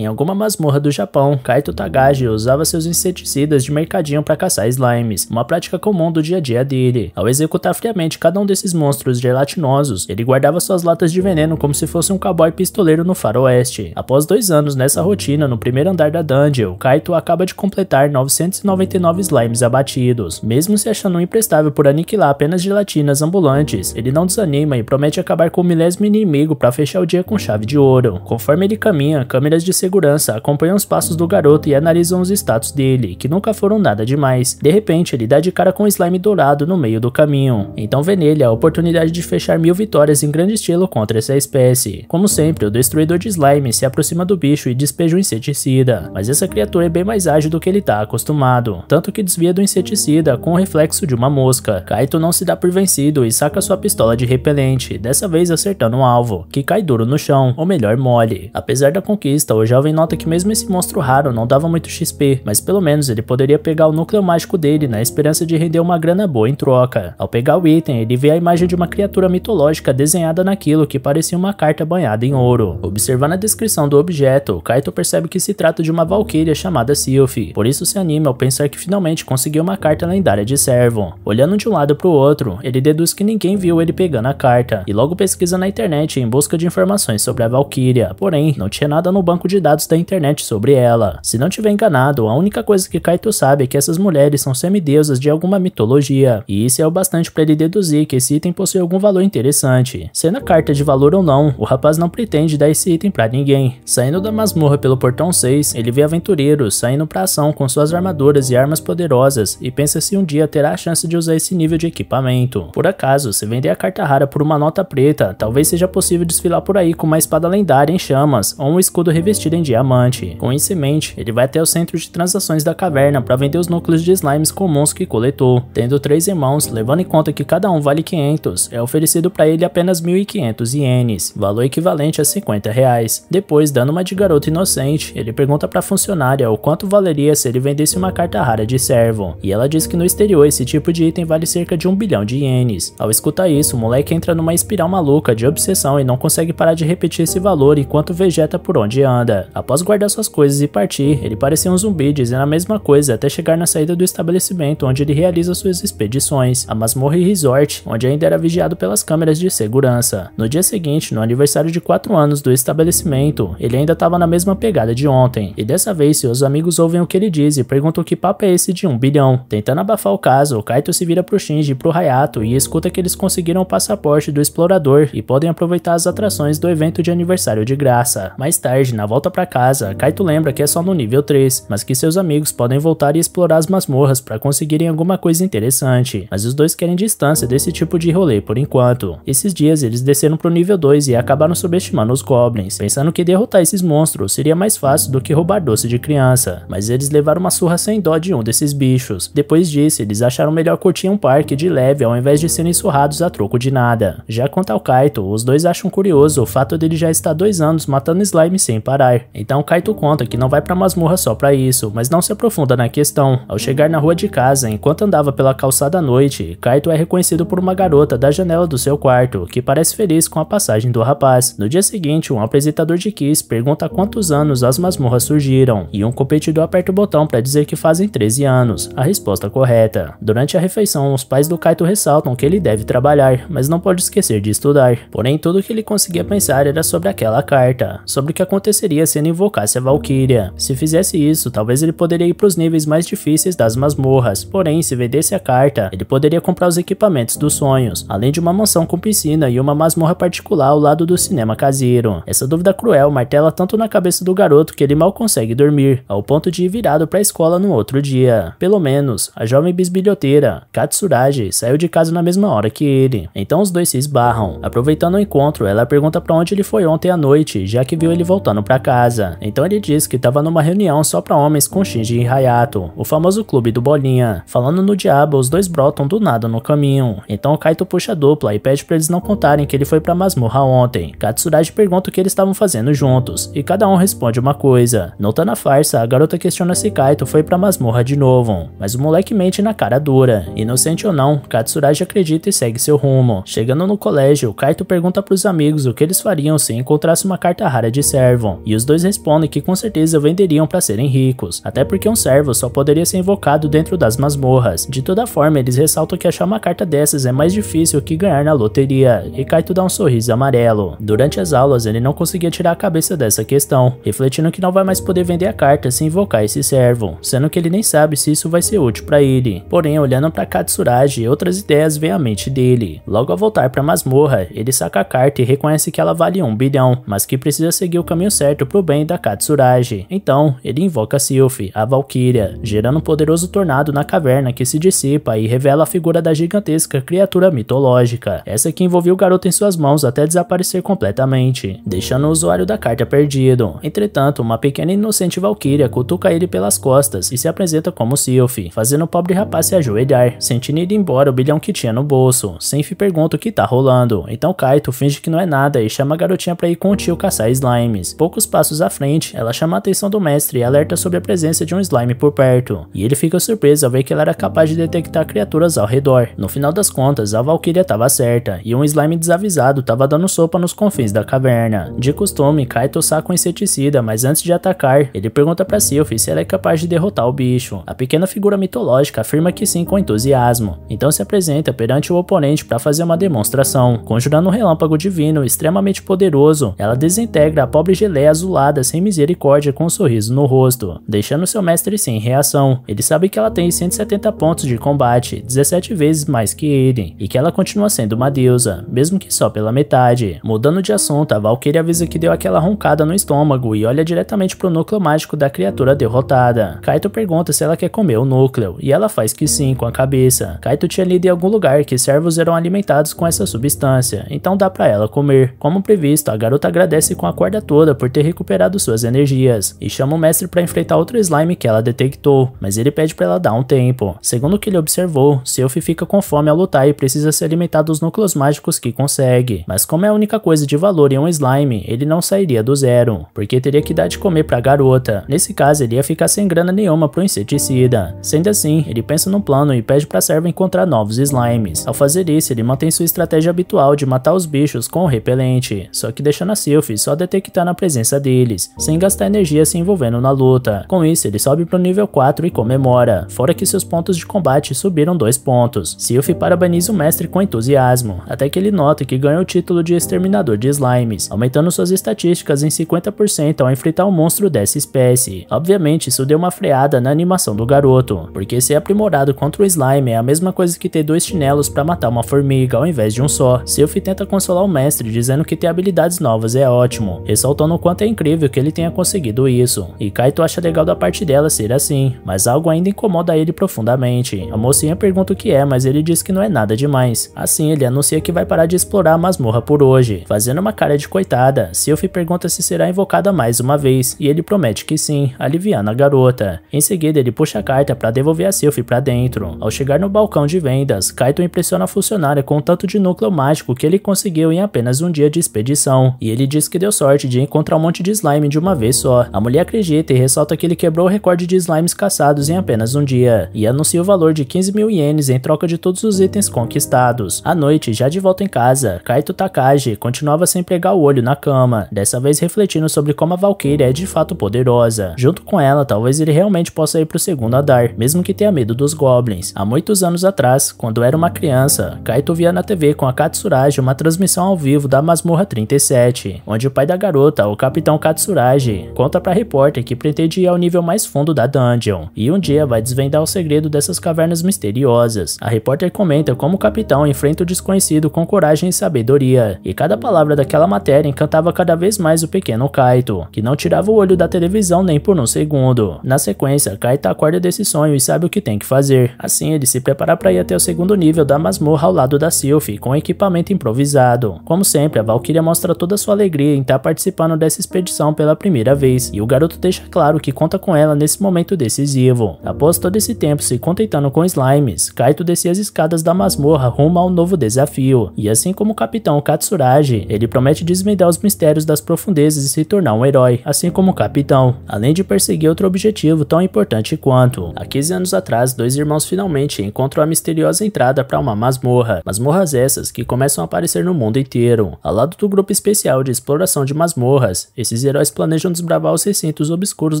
Em alguma masmorra do Japão, Kaito Tagaji usava seus inseticidas de mercadinho para caçar slimes, uma prática comum do dia a dia dele. Ao executar friamente cada um desses monstros gelatinosos, ele guardava suas latas de veneno como se fosse um cowboy pistoleiro no faroeste. Após dois anos nessa rotina, no primeiro andar da dungeon, Kaito acaba de completar 999 slimes abatidos. Mesmo se achando um imprestável por aniquilar apenas gelatinas ambulantes, ele não desanima e promete acabar com o milésimo inimigo para fechar o dia com chave de ouro. Conforme ele caminha, câmeras de segurança segurança acompanham os passos do garoto e analisam os status dele, que nunca foram nada demais. De repente, ele dá de cara com um slime dourado no meio do caminho, então vê nele a oportunidade de fechar mil vitórias em grande estilo contra essa espécie. Como sempre, o destruidor de slime se aproxima do bicho e despeja um inseticida, mas essa criatura é bem mais ágil do que ele está acostumado, tanto que desvia do inseticida com o reflexo de uma mosca. Kaito não se dá por vencido e saca sua pistola de repelente, dessa vez acertando o um alvo, que cai duro no chão, ou melhor, mole. Apesar da conquista, hoje jovem nota que mesmo esse monstro raro não dava muito XP, mas pelo menos ele poderia pegar o núcleo mágico dele na esperança de render uma grana boa em troca. Ao pegar o item, ele vê a imagem de uma criatura mitológica desenhada naquilo que parecia uma carta banhada em ouro. Observando a descrição do objeto, Kaito percebe que se trata de uma valquíria chamada Sylph, por isso se anima ao pensar que finalmente conseguiu uma carta lendária de servo. Olhando de um lado para o outro, ele deduz que ninguém viu ele pegando a carta, e logo pesquisa na internet em busca de informações sobre a valquíria, porém, não tinha nada no banco de de dados da internet sobre ela. Se não tiver enganado, a única coisa que Kaito sabe é que essas mulheres são semideusas de alguma mitologia, e isso é o bastante para ele deduzir que esse item possui algum valor interessante. Sendo a carta de valor ou não, o rapaz não pretende dar esse item para ninguém. Saindo da masmorra pelo portão 6, ele vê aventureiros saindo para ação com suas armaduras e armas poderosas e pensa se um dia terá a chance de usar esse nível de equipamento. Por acaso, se vender a carta rara por uma nota preta, talvez seja possível desfilar por aí com uma espada lendária em chamas ou um escudo revestido convertida em diamante. Com isso em mente, ele vai até o centro de transações da caverna para vender os núcleos de slimes comuns que coletou. Tendo três irmãos, levando em conta que cada um vale 500, é oferecido para ele apenas 1.500 ienes, valor equivalente a 50 reais. Depois, dando uma de garoto inocente, ele pergunta para a funcionária o quanto valeria se ele vendesse uma carta rara de servo, e ela diz que no exterior esse tipo de item vale cerca de um bilhão de ienes. Ao escutar isso, o moleque entra numa espiral maluca de obsessão e não consegue parar de repetir esse valor enquanto vegeta por onde anda. Após guardar suas coisas e partir, ele parecia um zumbi dizendo a mesma coisa até chegar na saída do estabelecimento onde ele realiza suas expedições, a Masmorra Resort, onde ainda era vigiado pelas câmeras de segurança. No dia seguinte, no aniversário de 4 anos do estabelecimento, ele ainda estava na mesma pegada de ontem, e dessa vez seus amigos ouvem o que ele diz e perguntam que papo é esse de um bilhão. Tentando abafar o caso, Kaito se vira pro Shinji e pro Hayato e escuta que eles conseguiram o passaporte do explorador e podem aproveitar as atrações do evento de aniversário de graça. Mais tarde, na volta volta para casa. Kaito lembra que é só no nível 3, mas que seus amigos podem voltar e explorar as masmorras para conseguirem alguma coisa interessante, mas os dois querem distância desse tipo de rolê por enquanto. Esses dias eles desceram pro nível 2 e acabaram subestimando os goblins, pensando que derrotar esses monstros seria mais fácil do que roubar doce de criança, mas eles levaram uma surra sem dó de um desses bichos. Depois disso, eles acharam melhor curtir um parque de leve ao invés de serem surrados a troco de nada. Já quanto ao Kaito, os dois acham curioso o fato dele já estar dois anos matando slime sem parar, lugar. Então Kaito conta que não vai pra masmorra só pra isso, mas não se aprofunda na questão. Ao chegar na rua de casa, enquanto andava pela calçada à noite, Kaito é reconhecido por uma garota da janela do seu quarto, que parece feliz com a passagem do rapaz. No dia seguinte, um apresentador de Kiss pergunta quantos anos as masmorras surgiram, e um competidor aperta o botão para dizer que fazem 13 anos, a resposta correta. Durante a refeição, os pais do Kaito ressaltam que ele deve trabalhar, mas não pode esquecer de estudar. Porém, tudo que ele conseguia pensar era sobre aquela carta, sobre o que aconteceria sendo invocasse a é Valkyria. Se fizesse isso, talvez ele poderia ir para os níveis mais difíceis das masmorras, porém, se vendesse a carta, ele poderia comprar os equipamentos dos sonhos, além de uma mansão com piscina e uma masmorra particular ao lado do cinema caseiro. Essa dúvida cruel martela tanto na cabeça do garoto que ele mal consegue dormir, ao ponto de ir virado para a escola no outro dia. Pelo menos, a jovem bisbilhoteira, Katsuragi, saiu de casa na mesma hora que ele. Então os dois se esbarram. Aproveitando o encontro, ela pergunta para onde ele foi ontem à noite, já que viu ele voltando para casa casa. Então ele diz que estava numa reunião só para homens com Shinji e Hayato, o famoso clube do Bolinha. Falando no diabo, os dois brotam do nada no caminho. Então Kaito puxa a dupla e pede para eles não contarem que ele foi pra masmorra ontem. Katsuragi pergunta o que eles estavam fazendo juntos, e cada um responde uma coisa. Notando a farsa, a garota questiona se Kaito foi pra masmorra de novo, mas o moleque mente na cara dura. Inocente ou não, Katsuragi acredita e segue seu rumo. Chegando no colégio, Kaito pergunta pros amigos o que eles fariam se encontrasse uma carta rara de servo, e os dois respondem que com certeza venderiam para serem ricos, até porque um servo só poderia ser invocado dentro das masmorras. De toda forma, eles ressaltam que achar uma carta dessas é mais difícil que ganhar na loteria. Rikaito dá um sorriso amarelo. Durante as aulas, ele não conseguia tirar a cabeça dessa questão, refletindo que não vai mais poder vender a carta se invocar esse servo, sendo que ele nem sabe se isso vai ser útil para ele. Porém, olhando para Katsuragi, outras ideias vêm à mente dele. Logo ao voltar para a masmorra, ele saca a carta e reconhece que ela vale um bilhão, mas que precisa seguir o caminho certo pro bem da Katsuragi. Então, ele invoca Sylph, a Valkyria, gerando um poderoso tornado na caverna que se dissipa e revela a figura da gigantesca criatura mitológica, essa que envolveu o garoto em suas mãos até desaparecer completamente, deixando o usuário da carta perdido. Entretanto, uma pequena e inocente Valkyria cutuca ele pelas costas e se apresenta como Sylph, fazendo o pobre rapaz se ajoelhar, sentindo ir embora o bilhão que tinha no bolso. Senfi pergunta o que tá rolando, então Kaito finge que não é nada e chama a garotinha pra ir com o tio caçar slimes. Poucos passos à frente, ela chama a atenção do mestre e alerta sobre a presença de um slime por perto, e ele fica surpreso ao ver que ela era capaz de detectar criaturas ao redor. No final das contas, a Valkyria estava certa, e um slime desavisado estava dando sopa nos confins da caverna. De costume, Kaito saca um inseticida, mas antes de atacar, ele pergunta para Sylphie se ela é capaz de derrotar o bicho. A pequena figura mitológica afirma que sim com entusiasmo, então se apresenta perante o oponente para fazer uma demonstração. Conjurando um relâmpago divino extremamente poderoso, ela desintegra a pobre geleia azul sem misericórdia com um sorriso no rosto, deixando seu mestre sem reação. Ele sabe que ela tem 170 pontos de combate, 17 vezes mais que ele, e que ela continua sendo uma deusa, mesmo que só pela metade. Mudando de assunto, a Valkyrie avisa que deu aquela roncada no estômago e olha diretamente pro núcleo mágico da criatura derrotada. Kaito pergunta se ela quer comer o núcleo, e ela faz que sim com a cabeça. Kaito tinha lido em algum lugar que servos eram alimentados com essa substância, então dá para ela comer. Como previsto, a garota agradece com a corda toda por ter recuperado suas energias, e chama o mestre para enfrentar outro slime que ela detectou, mas ele pede para ela dar um tempo. Segundo o que ele observou, Selfie fica com fome ao lutar e precisa se alimentar dos núcleos mágicos que consegue, mas como é a única coisa de valor em um slime, ele não sairia do zero, porque teria que dar de comer para a garota. Nesse caso, ele ia ficar sem grana nenhuma o inseticida. Sendo assim, ele pensa num plano e pede para a serva encontrar novos slimes. Ao fazer isso, ele mantém sua estratégia habitual de matar os bichos com o repelente, só que deixando a Sylph só detectar na presença dele deles, sem gastar energia se envolvendo na luta. Com isso, ele sobe para o nível 4 e comemora, fora que seus pontos de combate subiram 2 pontos. Sylph parabeniza o mestre com entusiasmo, até que ele nota que ganha o título de Exterminador de Slimes, aumentando suas estatísticas em 50% ao enfrentar um monstro dessa espécie. Obviamente, isso deu uma freada na animação do garoto, porque ser aprimorado contra o slime é a mesma coisa que ter dois chinelos para matar uma formiga ao invés de um só. Sylph tenta consolar o mestre dizendo que ter habilidades novas é ótimo, ressaltando o quanto é incrível que ele tenha conseguido isso. E Kaito acha legal da parte dela ser assim, mas algo ainda incomoda ele profundamente. A mocinha pergunta o que é, mas ele diz que não é nada demais. Assim, ele anuncia que vai parar de explorar a masmorra por hoje, fazendo uma cara de coitada. Sylphie pergunta se será invocada mais uma vez, e ele promete que sim, aliviando a garota. Em seguida, ele puxa a carta para devolver a Sylphie para dentro. Ao chegar no balcão de vendas, Kaito impressiona a funcionária com o tanto de núcleo mágico que ele conseguiu em apenas um dia de expedição, e ele diz que deu sorte de encontrar um monte de de slime de uma vez só. A mulher acredita e ressalta que ele quebrou o recorde de slimes caçados em apenas um dia, e anuncia o valor de 15 mil ienes em troca de todos os itens conquistados. À noite, já de volta em casa, Kaito Takagi continuava sem pregar o olho na cama, dessa vez refletindo sobre como a Valkyria é de fato poderosa. Junto com ela, talvez ele realmente possa ir pro segundo andar, mesmo que tenha medo dos goblins. Há muitos anos atrás, quando era uma criança, Kaito via na TV com a Katsuragi uma transmissão ao vivo da Masmorra 37, onde o pai da garota, o Capitão então Katsuragi conta pra repórter que pretende ir ao nível mais fundo da dungeon e um dia vai desvendar o segredo dessas cavernas misteriosas. A repórter comenta como o capitão enfrenta o desconhecido com coragem e sabedoria, e cada palavra daquela matéria encantava cada vez mais o pequeno Kaito, que não tirava o olho da televisão nem por um segundo. Na sequência, Kaito acorda desse sonho e sabe o que tem que fazer. Assim, ele se prepara para ir até o segundo nível da masmorra ao lado da Sylph, com equipamento improvisado. Como sempre, a Valkyria mostra toda sua alegria em estar tá participando dessa expedição pela primeira vez, e o garoto deixa claro que conta com ela nesse momento decisivo. Após todo esse tempo se contentando com slimes, Kaito descia as escadas da masmorra rumo ao novo desafio, e assim como o capitão Katsuragi, ele promete desvendar os mistérios das profundezas e se tornar um herói, assim como o capitão, além de perseguir outro objetivo tão importante quanto. Há 15 anos atrás, dois irmãos finalmente encontram a misteriosa entrada para uma masmorra, masmorras essas que começam a aparecer no mundo inteiro. Ao lado do grupo especial de exploração de masmorras, esses heróis planejam desbravar os recintos obscuros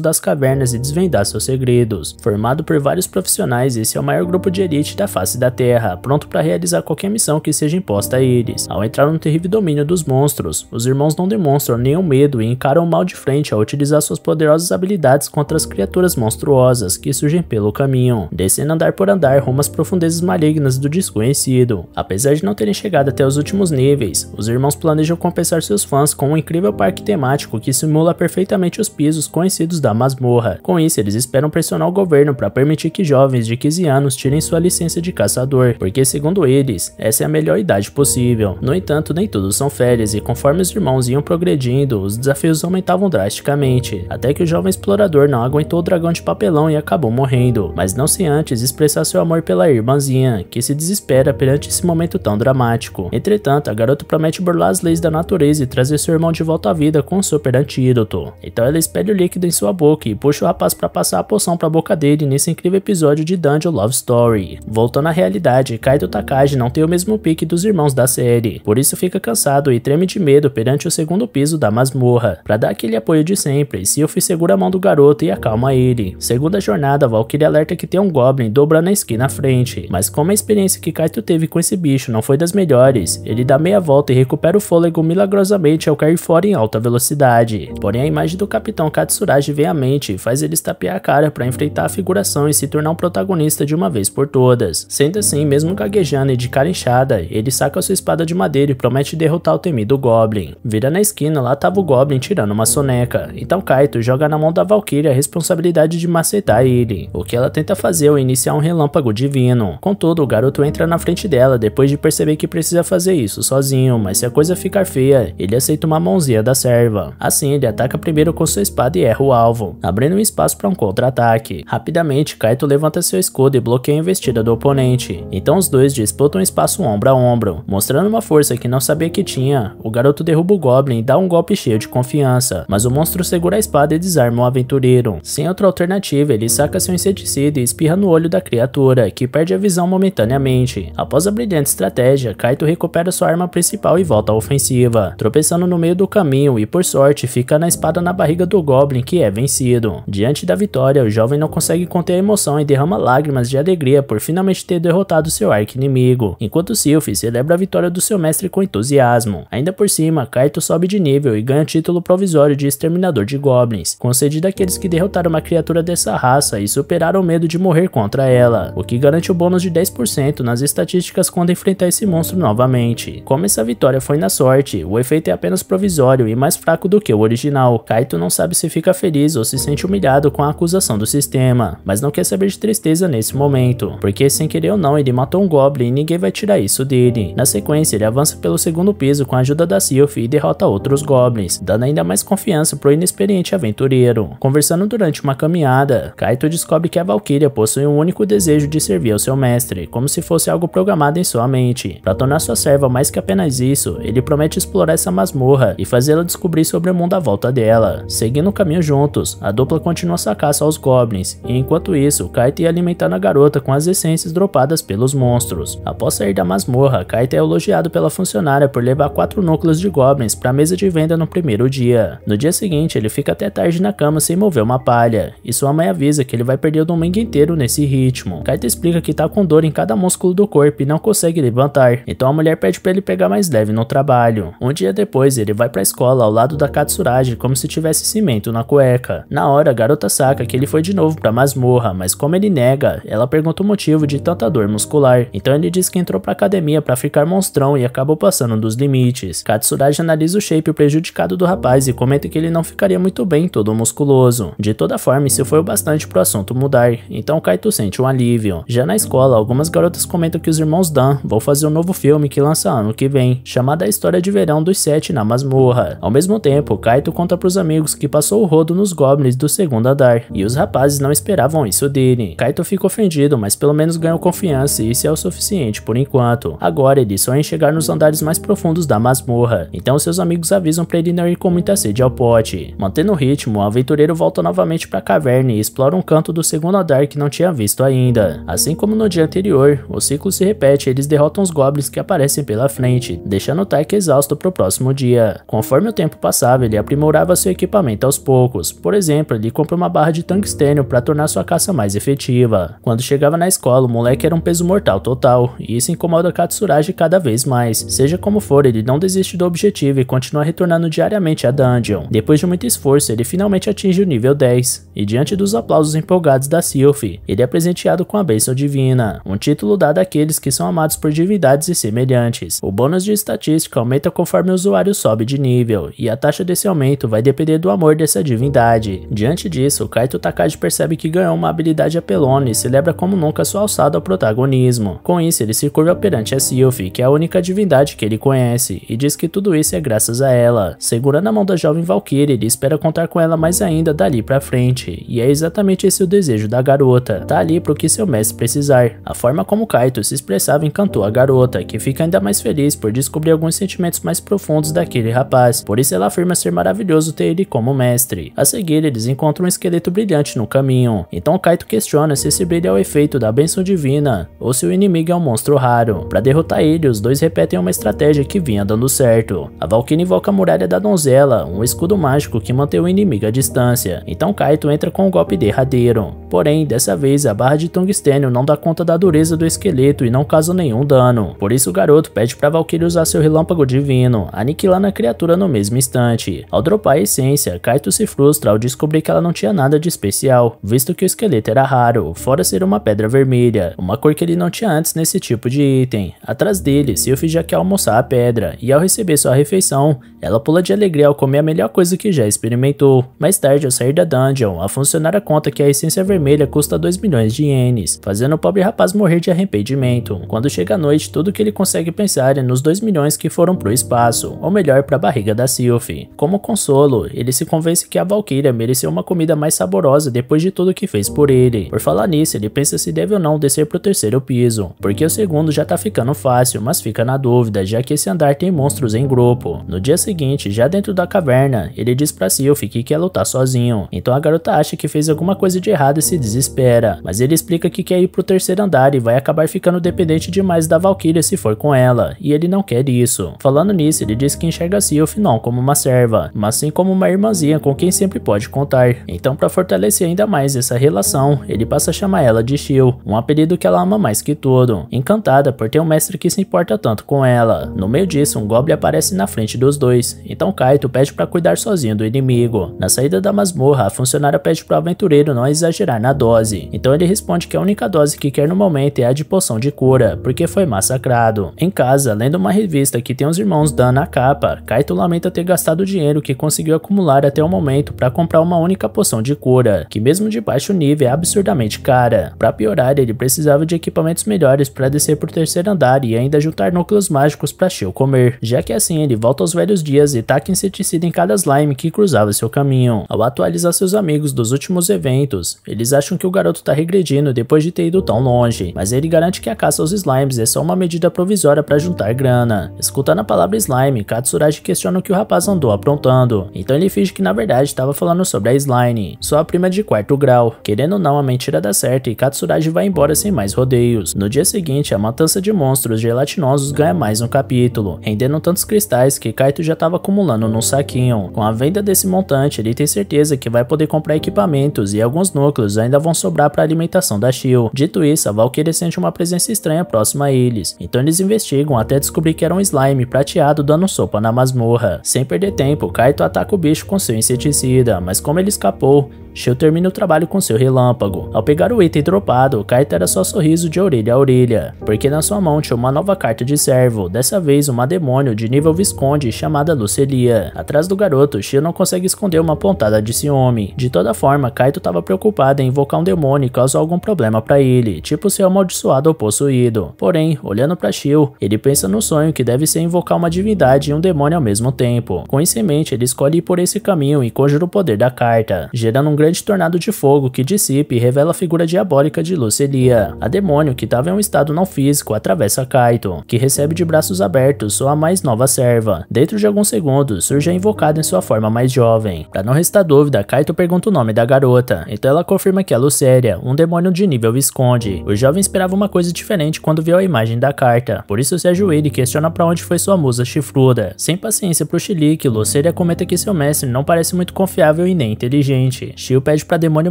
das cavernas e desvendar seus segredos. Formado por vários profissionais, esse é o maior grupo de elite da face da Terra, pronto para realizar qualquer missão que seja imposta a eles. Ao entrar no terrível domínio dos monstros, os irmãos não demonstram nenhum medo e encaram o mal de frente ao utilizar suas poderosas habilidades contra as criaturas monstruosas que surgem pelo caminho, descendo andar por andar rumo às profundezas malignas do desconhecido. Apesar de não terem chegado até os últimos níveis, os irmãos planejam compensar seus fãs com um incrível parque temático que simula perfeitamente os pisos conhecidos da masmorra. Com isso, eles esperam pressionar o governo para permitir que jovens de 15 anos tirem sua licença de caçador, porque segundo eles, essa é a melhor idade possível. No entanto, nem todos são férias e conforme os irmãos iam progredindo, os desafios aumentavam drasticamente, até que o jovem explorador não aguentou o dragão de papelão e acabou morrendo, mas não sem antes expressar seu amor pela irmãzinha, que se desespera perante esse momento tão dramático. Entretanto, a garota promete burlar as leis da natureza e trazer seu irmão de volta à vida com um super super antídoto. Então ela espelha o líquido em sua boca e puxa o rapaz para passar a poção para a boca dele nesse incrível episódio de Dungeon Love Story. Voltando à realidade, Kaito Takagi não tem o mesmo pique dos irmãos da série, por isso fica cansado e treme de medo perante o segundo piso da masmorra. Para dar aquele apoio de sempre, Sylph segura a mão do garoto e acalma ele. Segunda jornada, Valkyrie alerta que tem um Goblin dobrando a esquina à frente, mas como a experiência que Kaito teve com esse bicho não foi das melhores, ele dá meia volta e recupera o fôlego milagrosamente ao cair fora em alta velocidade. Porém, a imagem do capitão Katsuragi vem à mente e faz ele estapear a cara para enfrentar a figuração e se tornar um protagonista de uma vez por todas. Sendo assim, mesmo gaguejando e de cara inchada, ele saca sua espada de madeira e promete derrotar o temido Goblin. Vira na esquina, lá tava o Goblin tirando uma soneca. Então Kaito joga na mão da Valkyria a responsabilidade de macetar ele. O que ela tenta fazer é iniciar um relâmpago divino. Contudo, o garoto entra na frente dela depois de perceber que precisa fazer isso sozinho, mas se a coisa ficar feia, ele aceita uma mãozinha da serva. A Assim, ele ataca primeiro com sua espada e erra o alvo, abrindo um espaço para um contra-ataque. Rapidamente, Kaito levanta seu escudo e bloqueia a investida do oponente. Então os dois disputam espaço ombro a ombro. Mostrando uma força que não sabia que tinha, o garoto derruba o Goblin e dá um golpe cheio de confiança, mas o monstro segura a espada e desarma o aventureiro. Sem outra alternativa, ele saca seu inseticida e espirra no olho da criatura, que perde a visão momentaneamente. Após a brilhante estratégia, Kaito recupera sua arma principal e volta à ofensiva, tropeçando no meio do caminho e, por sorte, Geralt fica na espada na barriga do Goblin, que é vencido. Diante da vitória, o jovem não consegue conter a emoção e derrama lágrimas de alegria por finalmente ter derrotado seu arqui-inimigo, enquanto Sylph celebra a vitória do seu mestre com entusiasmo. Ainda por cima, Kaito sobe de nível e ganha o título provisório de Exterminador de Goblins, concedido àqueles que derrotaram uma criatura dessa raça e superaram o medo de morrer contra ela, o que garante o bônus de 10% nas estatísticas quando enfrentar esse monstro novamente. Como essa vitória foi na sorte, o efeito é apenas provisório e mais fraco do que que o original. Kaito não sabe se fica feliz ou se sente humilhado com a acusação do sistema, mas não quer saber de tristeza nesse momento, porque sem querer ou não ele matou um Goblin e ninguém vai tirar isso dele. Na sequência ele avança pelo segundo piso com a ajuda da Sylph e derrota outros Goblins, dando ainda mais confiança pro inexperiente aventureiro. Conversando durante uma caminhada, Kaito descobre que a Valkyria possui um único desejo de servir ao seu mestre, como se fosse algo programado em sua mente. Para tornar sua serva mais que apenas isso, ele promete explorar essa masmorra e fazê-la descobrir sobre a mundo à volta dela. Seguindo o caminho juntos, a dupla continua sua caça aos goblins, e enquanto isso, Kaita ia alimentando a garota com as essências dropadas pelos monstros. Após sair da masmorra, Kaita é elogiado pela funcionária por levar quatro núcleos de goblins para a mesa de venda no primeiro dia. No dia seguinte, ele fica até tarde na cama sem mover uma palha, e sua mãe avisa que ele vai perder o domingo inteiro nesse ritmo. Kaita explica que tá com dor em cada músculo do corpo e não consegue levantar, então a mulher pede para ele pegar mais leve no trabalho. Um dia depois, ele vai para a escola ao lado da Katsuragi como se tivesse cimento na cueca. Na hora, a garota saca que ele foi de novo pra masmorra, mas como ele nega, ela pergunta o motivo de tanta dor muscular. Então ele diz que entrou pra academia pra ficar monstrão e acabou passando dos limites. Katsuragi analisa o shape prejudicado do rapaz e comenta que ele não ficaria muito bem todo musculoso. De toda forma, isso foi o bastante pro assunto mudar, então Kaito sente um alívio. Já na escola, algumas garotas comentam que os irmãos Dan vão fazer um novo filme que lança ano que vem, chamado A História de Verão dos Sete na Masmorra. Ao mesmo tempo, Kaito conta pros amigos que passou o rodo nos goblins do segundo andar, e os rapazes não esperavam isso dele. Kaito fica ofendido, mas pelo menos ganhou confiança e isso é o suficiente por enquanto. Agora ele sonha em chegar nos andares mais profundos da masmorra, então seus amigos avisam pra ele não ir com muita sede ao pote. Mantendo o ritmo, o aventureiro volta novamente pra caverna e explora um canto do segundo andar que não tinha visto ainda. Assim como no dia anterior, o ciclo se repete e eles derrotam os goblins que aparecem pela frente, deixando o Taika exausto pro próximo dia. Conforme o tempo passava, ele aprimorava seu equipamento aos poucos. Por exemplo, ele comprou uma barra de tungstênio para tornar sua caça mais efetiva. Quando chegava na escola, o moleque era um peso mortal total, e isso incomoda Katsuragi cada vez mais. Seja como for, ele não desiste do objetivo e continua retornando diariamente à dungeon. Depois de muito esforço, ele finalmente atinge o nível 10, e diante dos aplausos empolgados da Sylph, ele é presenteado com a bênção divina, um título dado àqueles que são amados por divindades e semelhantes. O bônus de estatística aumenta conforme o usuário sobe de nível, e a taxa desse aumento vai depender do amor dessa divindade. Diante disso, Kaito Takagi percebe que ganhou uma habilidade apelona e celebra como nunca sua alçada ao protagonismo. Com isso, ele se curva perante a Sylph, que é a única divindade que ele conhece, e diz que tudo isso é graças a ela. Segurando a mão da jovem Valkyrie, ele espera contar com ela mais ainda dali pra frente, e é exatamente esse o desejo da garota, tá ali pro que seu mestre precisar. A forma como Kaito se expressava encantou a garota, que fica ainda mais feliz por descobrir alguns sentimentos mais profundos daquele rapaz, por isso ela afirma ser maravilhoso ter ele como mestre. A seguir, eles encontram um esqueleto brilhante no caminho, então Kaito questiona se esse brilho é o efeito da benção divina ou se o inimigo é um monstro raro. Para derrotar ele, os dois repetem uma estratégia que vinha dando certo. A Valkyrie invoca a muralha da donzela, um escudo mágico que mantém o inimigo à distância, então Kaito entra com um golpe derradeiro. Porém, dessa vez, a barra de tungstênio não dá conta da dureza do esqueleto e não causa nenhum dano. Por isso, o garoto pede para Valkyrie usar seu relâmpago divino, aniquilando a criatura no mesmo instante. Ao dropar a essência, Kaito se frustra ao descobrir que ela não tinha nada de especial, visto que o esqueleto era raro, fora ser uma pedra vermelha, uma cor que ele não tinha antes nesse tipo de item. Atrás dele, Silph já quer almoçar a pedra, e ao receber sua refeição, ela pula de alegria ao comer a melhor coisa que já experimentou. Mais tarde, ao sair da dungeon, a funcionária conta que a essência vermelha custa 2 milhões de ienes, fazendo o pobre rapaz morrer de arrependimento. Quando chega a noite, tudo que ele consegue pensar é nos 2 milhões que foram pro espaço, ou melhor, pra barriga da Sylphie. Como consolo, ele se convence que a Valkyria mereceu uma comida mais saborosa depois de tudo que fez por ele. Por falar nisso, ele pensa se deve ou não descer pro terceiro piso, porque o segundo já tá ficando fácil, mas fica na dúvida, já que esse andar tem monstros em grupo. No dia seguinte, já dentro da caverna, ele diz pra Sylph que quer lutar sozinho, então a garota acha que fez alguma coisa de errado e se desespera, mas ele explica que quer ir pro terceiro andar e vai acabar ficando dependente demais da Valkyria se for com ela, e ele não quer isso. Falando nisso, ele diz que enxerga Sylph não como uma serva, serva, mas sim como uma irmãzinha com quem sempre pode contar. Então, para fortalecer ainda mais essa relação, ele passa a chamar ela de Shio, um apelido que ela ama mais que tudo, encantada por ter um mestre que se importa tanto com ela. No meio disso, um Goblin aparece na frente dos dois, então Kaito pede para cuidar sozinho do inimigo. Na saída da masmorra, a funcionária pede para o aventureiro não exagerar na dose, então ele responde que a única dose que quer no momento é a de poção de cura, porque foi massacrado. Em casa, lendo uma revista que tem os irmãos Dan na capa, Kaito lamenta ter gastado dinheiro que conseguiu acumular até o momento para comprar uma única poção de cura, que mesmo de baixo nível é absurdamente cara. Para piorar, ele precisava de equipamentos melhores para descer por terceiro andar e ainda juntar núcleos mágicos para Shell comer, já que assim ele volta aos velhos dias e taca inseticida em cada slime que cruzava seu caminho. Ao atualizar seus amigos dos últimos eventos, eles acham que o garoto está regredindo depois de ter ido tão longe, mas ele garante que a caça aos slimes é só uma medida provisória para juntar grana. Escutando a palavra slime, Katsuragi questiona o que o rapaz andou a aprontando. Então ele finge que na verdade estava falando sobre a Slime, sua prima de quarto grau. Querendo ou não, a mentira dá certo e Katsuragi vai embora sem mais rodeios. No dia seguinte, a matança de monstros gelatinosos ganha mais um capítulo, rendendo tantos cristais que Kaito já estava acumulando num saquinho. Com a venda desse montante, ele tem certeza que vai poder comprar equipamentos e alguns núcleos ainda vão sobrar para alimentação da Shio. Dito isso, a Valkyrie sente uma presença estranha próxima a eles. Então eles investigam até descobrir que era um slime prateado dando sopa na masmorra. Sem perder tempo, tempo, Kaito ataca o bicho com seu inseticida, mas como ele escapou, Shio termina o trabalho com seu relâmpago. Ao pegar o item dropado, Kaito era só sorriso de orelha a orelha, porque na sua mão tinha uma nova carta de servo, dessa vez uma demônio de nível Visconde chamada Lucelia. Atrás do garoto, Shio não consegue esconder uma pontada de ciúme. De toda forma, Kaito estava preocupado em invocar um demônio e causar algum problema para ele, tipo ser amaldiçoado ou possuído. Porém, olhando para Shio, ele pensa no sonho que deve ser invocar uma divindade e um demônio ao mesmo tempo. Com isso em mente, ele escolhe ir por esse caminho e conjura o poder da carta, gerando um grande grande tornado de fogo que dissipa e revela a figura diabólica de Lucelia. A demônio, que estava em um estado não físico, atravessa Kaito, que recebe de braços abertos sua mais nova serva. Dentro de alguns segundos, surge a invocada em sua forma mais jovem. Para não restar dúvida, Kaito pergunta o nome da garota, então ela confirma que é Luceria, um demônio de nível esconde. O jovem esperava uma coisa diferente quando viu a imagem da carta, por isso se ajoelha e questiona para onde foi sua musa chifruda. Sem paciência pro Chilique, Luceria comenta que seu mestre não parece muito confiável e nem inteligente. Tio pede para Demônio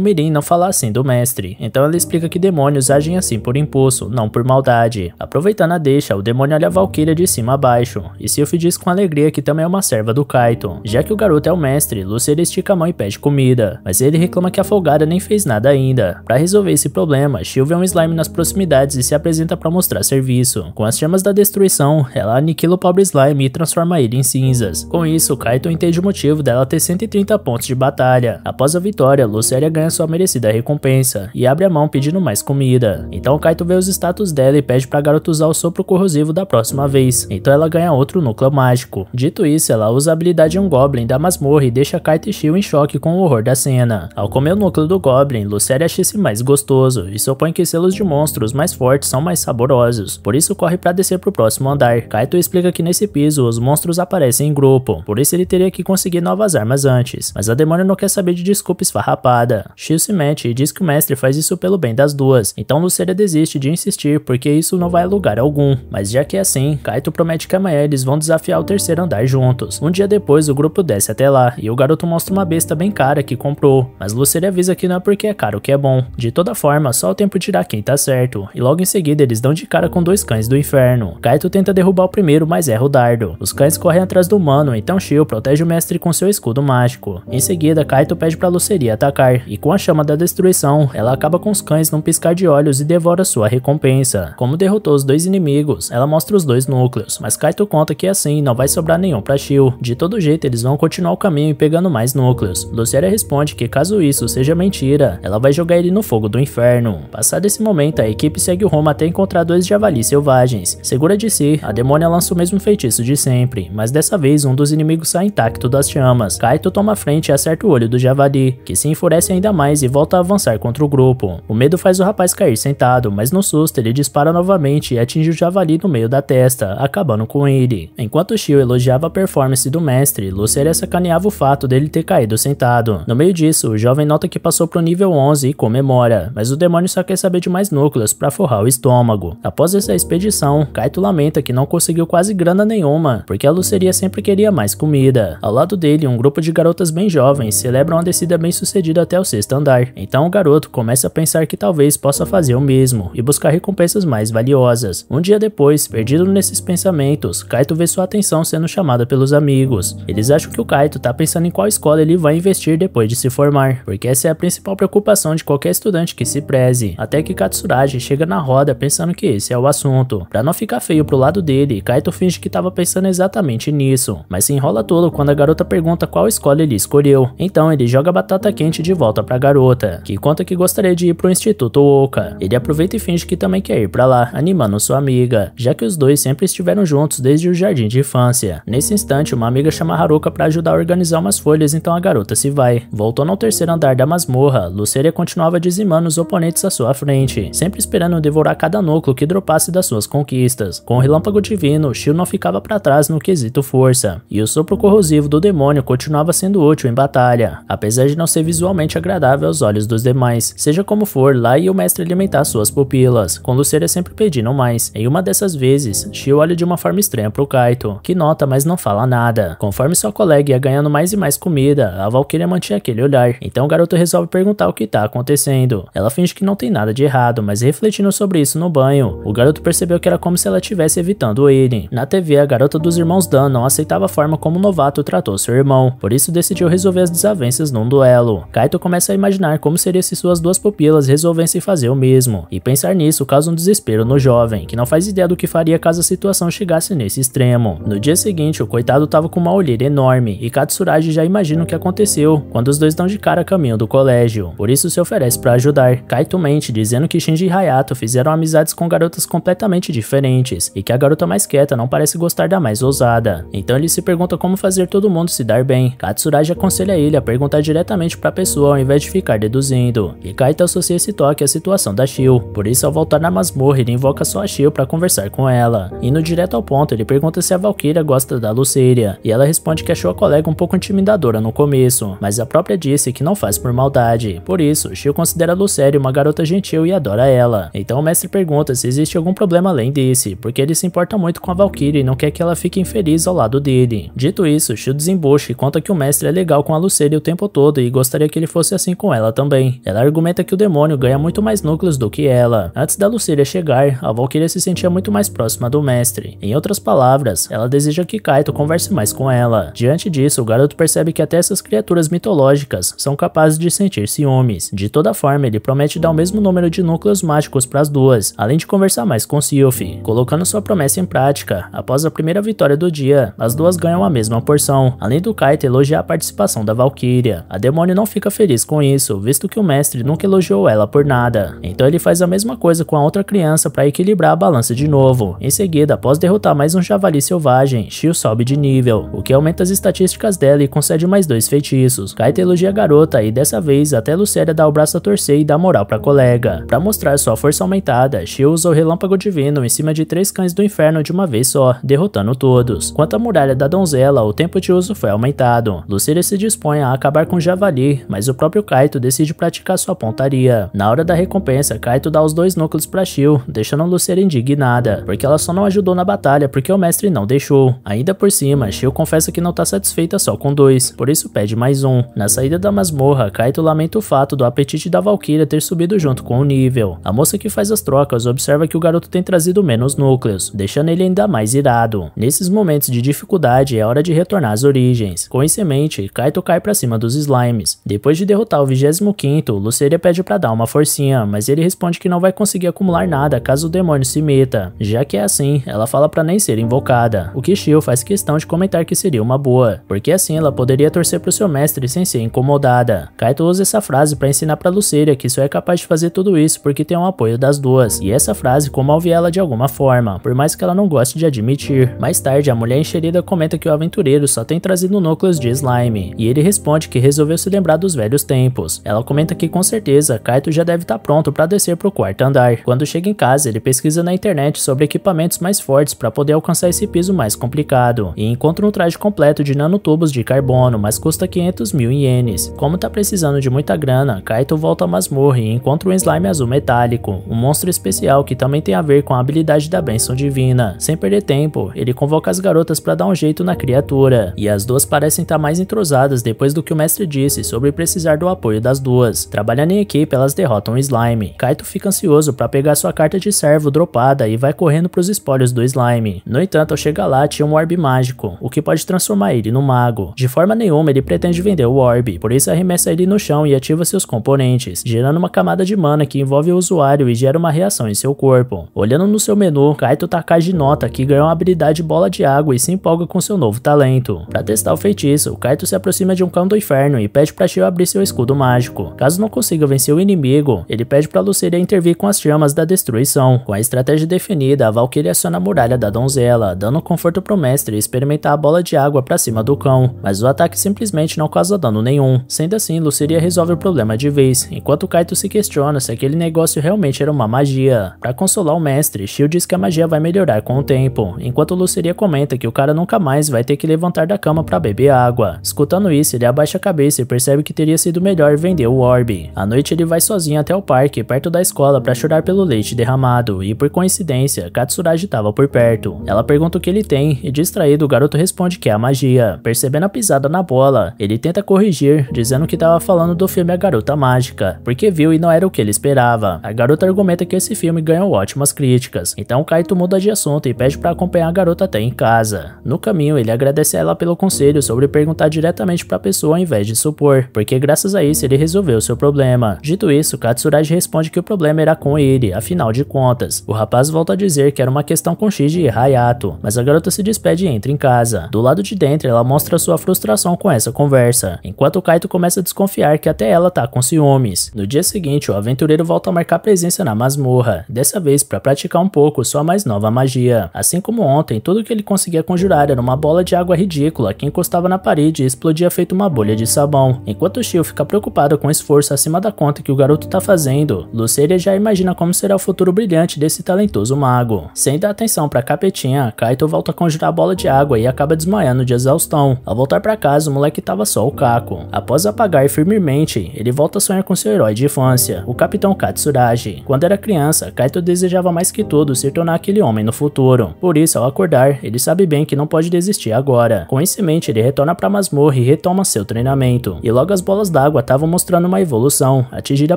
Mirim não falar assim do mestre, então ela explica que demônios agem assim por impulso, não por maldade. Aproveitando a deixa, o demônio olha a Valkyria de cima a baixo, e Sylph diz com alegria que também é uma serva do Kaito. Já que o garoto é o mestre, Lucille estica a mão e pede comida, mas ele reclama que a folgada nem fez nada ainda. Para resolver esse problema, Shio vê é um slime nas proximidades e se apresenta para mostrar serviço. Com as chamas da destruição, ela aniquila o pobre slime e transforma ele em cinzas. Com isso, Kaito entende o motivo dela ter 130 pontos de batalha. Após a vitória, história, Lucélia ganha sua merecida recompensa e abre a mão pedindo mais comida. Então Kaito vê os status dela e pede pra garota usar o sopro corrosivo da próxima vez, então ela ganha outro núcleo mágico. Dito isso, ela usa a habilidade um Goblin da masmorra e deixa Kaito e Shio em choque com o horror da cena. Ao comer o núcleo do Goblin, Lucélia acha esse mais gostoso e supõe que selos de monstros mais fortes são mais saborosos, por isso corre para descer pro próximo andar. Kaito explica que nesse piso os monstros aparecem em grupo, por isso ele teria que conseguir novas armas antes, mas a demônio não quer saber de desculpas esfarrapada. X se mete e diz que o mestre faz isso pelo bem das duas, então Lucera desiste de insistir porque isso não vai a lugar algum. Mas já que é assim, Kaito promete que amanhã eles vão desafiar o terceiro andar juntos. Um dia depois, o grupo desce até lá e o garoto mostra uma besta bem cara que comprou, mas Lucera avisa que não é porque é caro que é bom. De toda forma, só o tempo dirá quem tá certo, e logo em seguida eles dão de cara com dois cães do inferno. Kaito tenta derrubar o primeiro, mas erra o dardo. Os cães correm atrás do humano, então Shio protege o mestre com seu escudo mágico. Em seguida, Kaito pede para Luceria atacar, e com a chama da destruição, ela acaba com os cães num piscar de olhos e devora sua recompensa. Como derrotou os dois inimigos, ela mostra os dois núcleos, mas Kaito conta que assim não vai sobrar nenhum pra Shio. De todo jeito, eles vão continuar o caminho pegando mais núcleos. Luciera responde que caso isso seja mentira, ela vai jogar ele no fogo do inferno. Passado esse momento, a equipe segue o Roma até encontrar dois javalis selvagens. Segura de si, a demônia lança o mesmo feitiço de sempre, mas dessa vez um dos inimigos sai intacto das chamas. Kaito toma frente e acerta o olho do javali, que se enfurece ainda mais e volta a avançar contra o grupo. O medo faz o rapaz cair sentado, mas no susto ele dispara novamente e atinge o javali no meio da testa, acabando com ele. Enquanto Shio elogiava a performance do mestre, Lucélia sacaneava o fato dele ter caído sentado. No meio disso, o jovem nota que passou pro nível 11 e comemora, mas o demônio só quer saber de mais núcleos para forrar o estômago. Após essa expedição, Kaito lamenta que não conseguiu quase grana nenhuma, porque a Luceria sempre queria mais comida. Ao lado dele, um grupo de garotas bem jovens celebram a descida bem sucedida sucedido até o sexto andar. Então o garoto começa a pensar que talvez possa fazer o mesmo e buscar recompensas mais valiosas. Um dia depois, perdido nesses pensamentos, Kaito vê sua atenção sendo chamada pelos amigos. Eles acham que o Kaito tá pensando em qual escola ele vai investir depois de se formar, porque essa é a principal preocupação de qualquer estudante que se preze. Até que Katsuragi chega na roda pensando que esse é o assunto. Pra não ficar feio pro lado dele, Kaito finge que tava pensando exatamente nisso, mas se enrola todo quando a garota pergunta qual escola ele escolheu. Então ele joga batata quente de volta para a garota, que conta que gostaria de ir para o Instituto Oka. Ele aproveita e finge que também quer ir para lá, animando sua amiga, já que os dois sempre estiveram juntos desde o jardim de infância. Nesse instante, uma amiga chama Haruka para ajudar a organizar umas folhas, então a garota se vai. Voltando ao terceiro andar da masmorra, Luceria continuava dizimando os oponentes à sua frente, sempre esperando devorar cada núcleo que dropasse das suas conquistas. Com o relâmpago divino, Shio não ficava para trás no quesito força, e o sopro corrosivo do demônio continuava sendo útil em batalha. Apesar de não ser visualmente agradável aos olhos dos demais. Seja como for, lá ia o mestre alimentar suas pupilas, com Lucera sempre pedindo mais. Em uma dessas vezes, Shio olha de uma forma estranha pro Kaito, que nota, mas não fala nada. Conforme sua colega ia ganhando mais e mais comida, a Valkyria mantinha aquele olhar. Então o garoto resolve perguntar o que tá acontecendo. Ela finge que não tem nada de errado, mas refletindo sobre isso no banho, o garoto percebeu que era como se ela estivesse evitando ele. Na TV, a garota dos irmãos Dan não aceitava a forma como o novato tratou seu irmão, por isso decidiu resolver as desavenças num duelo. Kaito começa a imaginar como seria se suas duas pupilas resolvessem fazer o mesmo, e pensar nisso causa um desespero no jovem, que não faz ideia do que faria caso a situação chegasse nesse extremo. No dia seguinte, o coitado tava com uma olheira enorme, e Katsuragi já imagina o que aconteceu, quando os dois dão de cara a caminho do colégio, por isso se oferece para ajudar. Kaito mente, dizendo que Shinji e Hayato fizeram amizades com garotas completamente diferentes, e que a garota mais quieta não parece gostar da mais ousada. Então ele se pergunta como fazer todo mundo se dar bem. Katsuragi aconselha ele a perguntar diretamente para a pessoa ao invés de ficar deduzindo. E Kaita associa esse toque à situação da Shio, por isso ao voltar na masmorra ele invoca só a Shio para conversar com ela. Indo direto ao ponto, ele pergunta se a Valkyria gosta da Luceria e ela responde que achou a colega um pouco intimidadora no começo, mas a própria disse que não faz por maldade. Por isso, Shio considera a Lucéria uma garota gentil e adora ela. Então o mestre pergunta se existe algum problema além desse, porque ele se importa muito com a Valkyria e não quer que ela fique infeliz ao lado dele. Dito isso, Shio desembucha e conta que o mestre é legal com a Luceria o tempo todo e gosta gostaria que ele fosse assim com ela também. Ela argumenta que o demônio ganha muito mais núcleos do que ela. Antes da Lucília chegar, a Valkyria se sentia muito mais próxima do mestre. Em outras palavras, ela deseja que Kaito converse mais com ela. Diante disso, o garoto percebe que até essas criaturas mitológicas são capazes de sentir ciúmes. De toda forma, ele promete dar o mesmo número de núcleos mágicos para as duas, além de conversar mais com Sylph. Colocando sua promessa em prática, após a primeira vitória do dia, as duas ganham a mesma porção, além do Kaito elogiar a participação da Valkyria. A demônio não fica feliz com isso, visto que o mestre nunca elogiou ela por nada. Então ele faz a mesma coisa com a outra criança para equilibrar a balança de novo. Em seguida, após derrotar mais um javali selvagem, Shio sobe de nível, o que aumenta as estatísticas dela e concede mais dois feitiços. Kaita elogia a garota e dessa vez até Lucélia dá o braço a torcer e dá moral pra colega. Para mostrar sua força aumentada, Shio usa o relâmpago divino em cima de três cães do inferno de uma vez só, derrotando todos. Quanto à muralha da donzela, o tempo de uso foi aumentado. Lucília se dispõe a acabar com o javali mas o próprio Kaito decide praticar sua pontaria. Na hora da recompensa, Kaito dá os dois núcleos pra Shio, deixando Lucera indignada, porque ela só não ajudou na batalha porque o mestre não deixou. Ainda por cima, Shio confessa que não tá satisfeita só com dois, por isso pede mais um. Na saída da masmorra, Kaito lamenta o fato do apetite da Valkyria ter subido junto com o nível. A moça que faz as trocas observa que o garoto tem trazido menos núcleos, deixando ele ainda mais irado. Nesses momentos de dificuldade, é hora de retornar às origens. Com isso em mente, Kaito cai pra cima dos slimes, depois de derrotar o 25 Luceria pede para dar uma forcinha, mas ele responde que não vai conseguir acumular nada caso o demônio se meta. Já que é assim, ela fala para nem ser invocada, o que Shio faz questão de comentar que seria uma boa, porque assim ela poderia torcer pro seu mestre sem ser incomodada. Kaito usa essa frase para ensinar para Luceria que só é capaz de fazer tudo isso porque tem o um apoio das duas, e essa frase comove ela de alguma forma, por mais que ela não goste de admitir. Mais tarde, a mulher enxerida comenta que o aventureiro só tem trazido núcleos de slime, e ele responde que resolveu se lembrar lembrar dos velhos tempos. Ela comenta que com certeza Kaito já deve estar tá pronto para descer para o quarto andar. Quando chega em casa, ele pesquisa na internet sobre equipamentos mais fortes para poder alcançar esse piso mais complicado, e encontra um traje completo de nanotubos de carbono, mas custa 500 mil ienes. Como está precisando de muita grana, Kaito volta à masmorra e encontra um slime azul metálico, um monstro especial que também tem a ver com a habilidade da benção divina. Sem perder tempo, ele convoca as garotas para dar um jeito na criatura, e as duas parecem estar tá mais entrosadas depois do que o mestre disse sobre sobre precisar do apoio das duas. Trabalhando em equipe, elas derrotam o Slime. Kaito fica ansioso para pegar sua carta de servo dropada e vai correndo para os espólios do Slime. No entanto, ao chegar lá, tinha um orbe mágico, o que pode transformar ele no mago. De forma nenhuma, ele pretende vender o orbe, por isso arremessa ele no chão e ativa seus componentes, gerando uma camada de mana que envolve o usuário e gera uma reação em seu corpo. Olhando no seu menu, Kaito Takagi nota que ganhou a habilidade Bola de Água e se empolga com seu novo talento. Para testar o feitiço, Kaito se aproxima de um cão do inferno e pede para Takashi abrir seu escudo mágico. Caso não consiga vencer o inimigo, ele pede para Lucília intervir com as chamas da destruição. Com a estratégia definida, a Valkyrie aciona a muralha da donzela, dando conforto pro mestre experimentar a bola de água para cima do cão, mas o ataque simplesmente não causa dano nenhum. Sendo assim, Luciria resolve o problema de vez, enquanto Kaito se questiona se aquele negócio realmente era uma magia. Para consolar o mestre, Shield diz que a magia vai melhorar com o tempo, enquanto Luciria comenta que o cara nunca mais vai ter que levantar da cama para beber água. Escutando isso, ele abaixa a cabeça e percebe percebe que teria sido melhor vender o orbe. À noite ele vai sozinho até o parque, perto da escola, para chorar pelo leite derramado, e por coincidência, Katsuragi estava por perto. Ela pergunta o que ele tem, e distraído o garoto responde que é a magia. Percebendo a pisada na bola, ele tenta corrigir, dizendo que estava falando do filme A Garota Mágica, porque viu e não era o que ele esperava. A garota argumenta que esse filme ganhou ótimas críticas, então Kaito muda de assunto e pede para acompanhar a garota até em casa. No caminho, ele agradece a ela pelo conselho sobre perguntar diretamente para a pessoa ao invés de supor porque graças a isso ele resolveu seu problema. Dito isso, Katsuragi responde que o problema era com ele, afinal de contas. O rapaz volta a dizer que era uma questão com Shiji e Hayato, mas a garota se despede e entra em casa. Do lado de dentro, ela mostra sua frustração com essa conversa, enquanto Kaito começa a desconfiar que até ela tá com ciúmes. No dia seguinte, o aventureiro volta a marcar presença na masmorra, dessa vez para praticar um pouco sua mais nova magia. Assim como ontem, tudo que ele conseguia conjurar era uma bola de água ridícula que encostava na parede e explodia feito uma bolha de sabão. Enquanto Shio fica preocupado com o esforço acima da conta que o garoto está fazendo, Luceria já imagina como será o futuro brilhante desse talentoso mago. Sem dar atenção para a capetinha, Kaito volta a conjurar a bola de água e acaba desmaiando de exaustão. Ao voltar para casa, o moleque estava só o caco. Após apagar firmemente, ele volta a sonhar com seu herói de infância, o Capitão Katsuragi. Quando era criança, Kaito desejava mais que tudo se tornar aquele homem no futuro. Por isso, ao acordar, ele sabe bem que não pode desistir agora. Com isso em mente, ele retorna para masmorra e retoma seu treinamento. E logo as bolas d'água estavam mostrando uma evolução, atingir a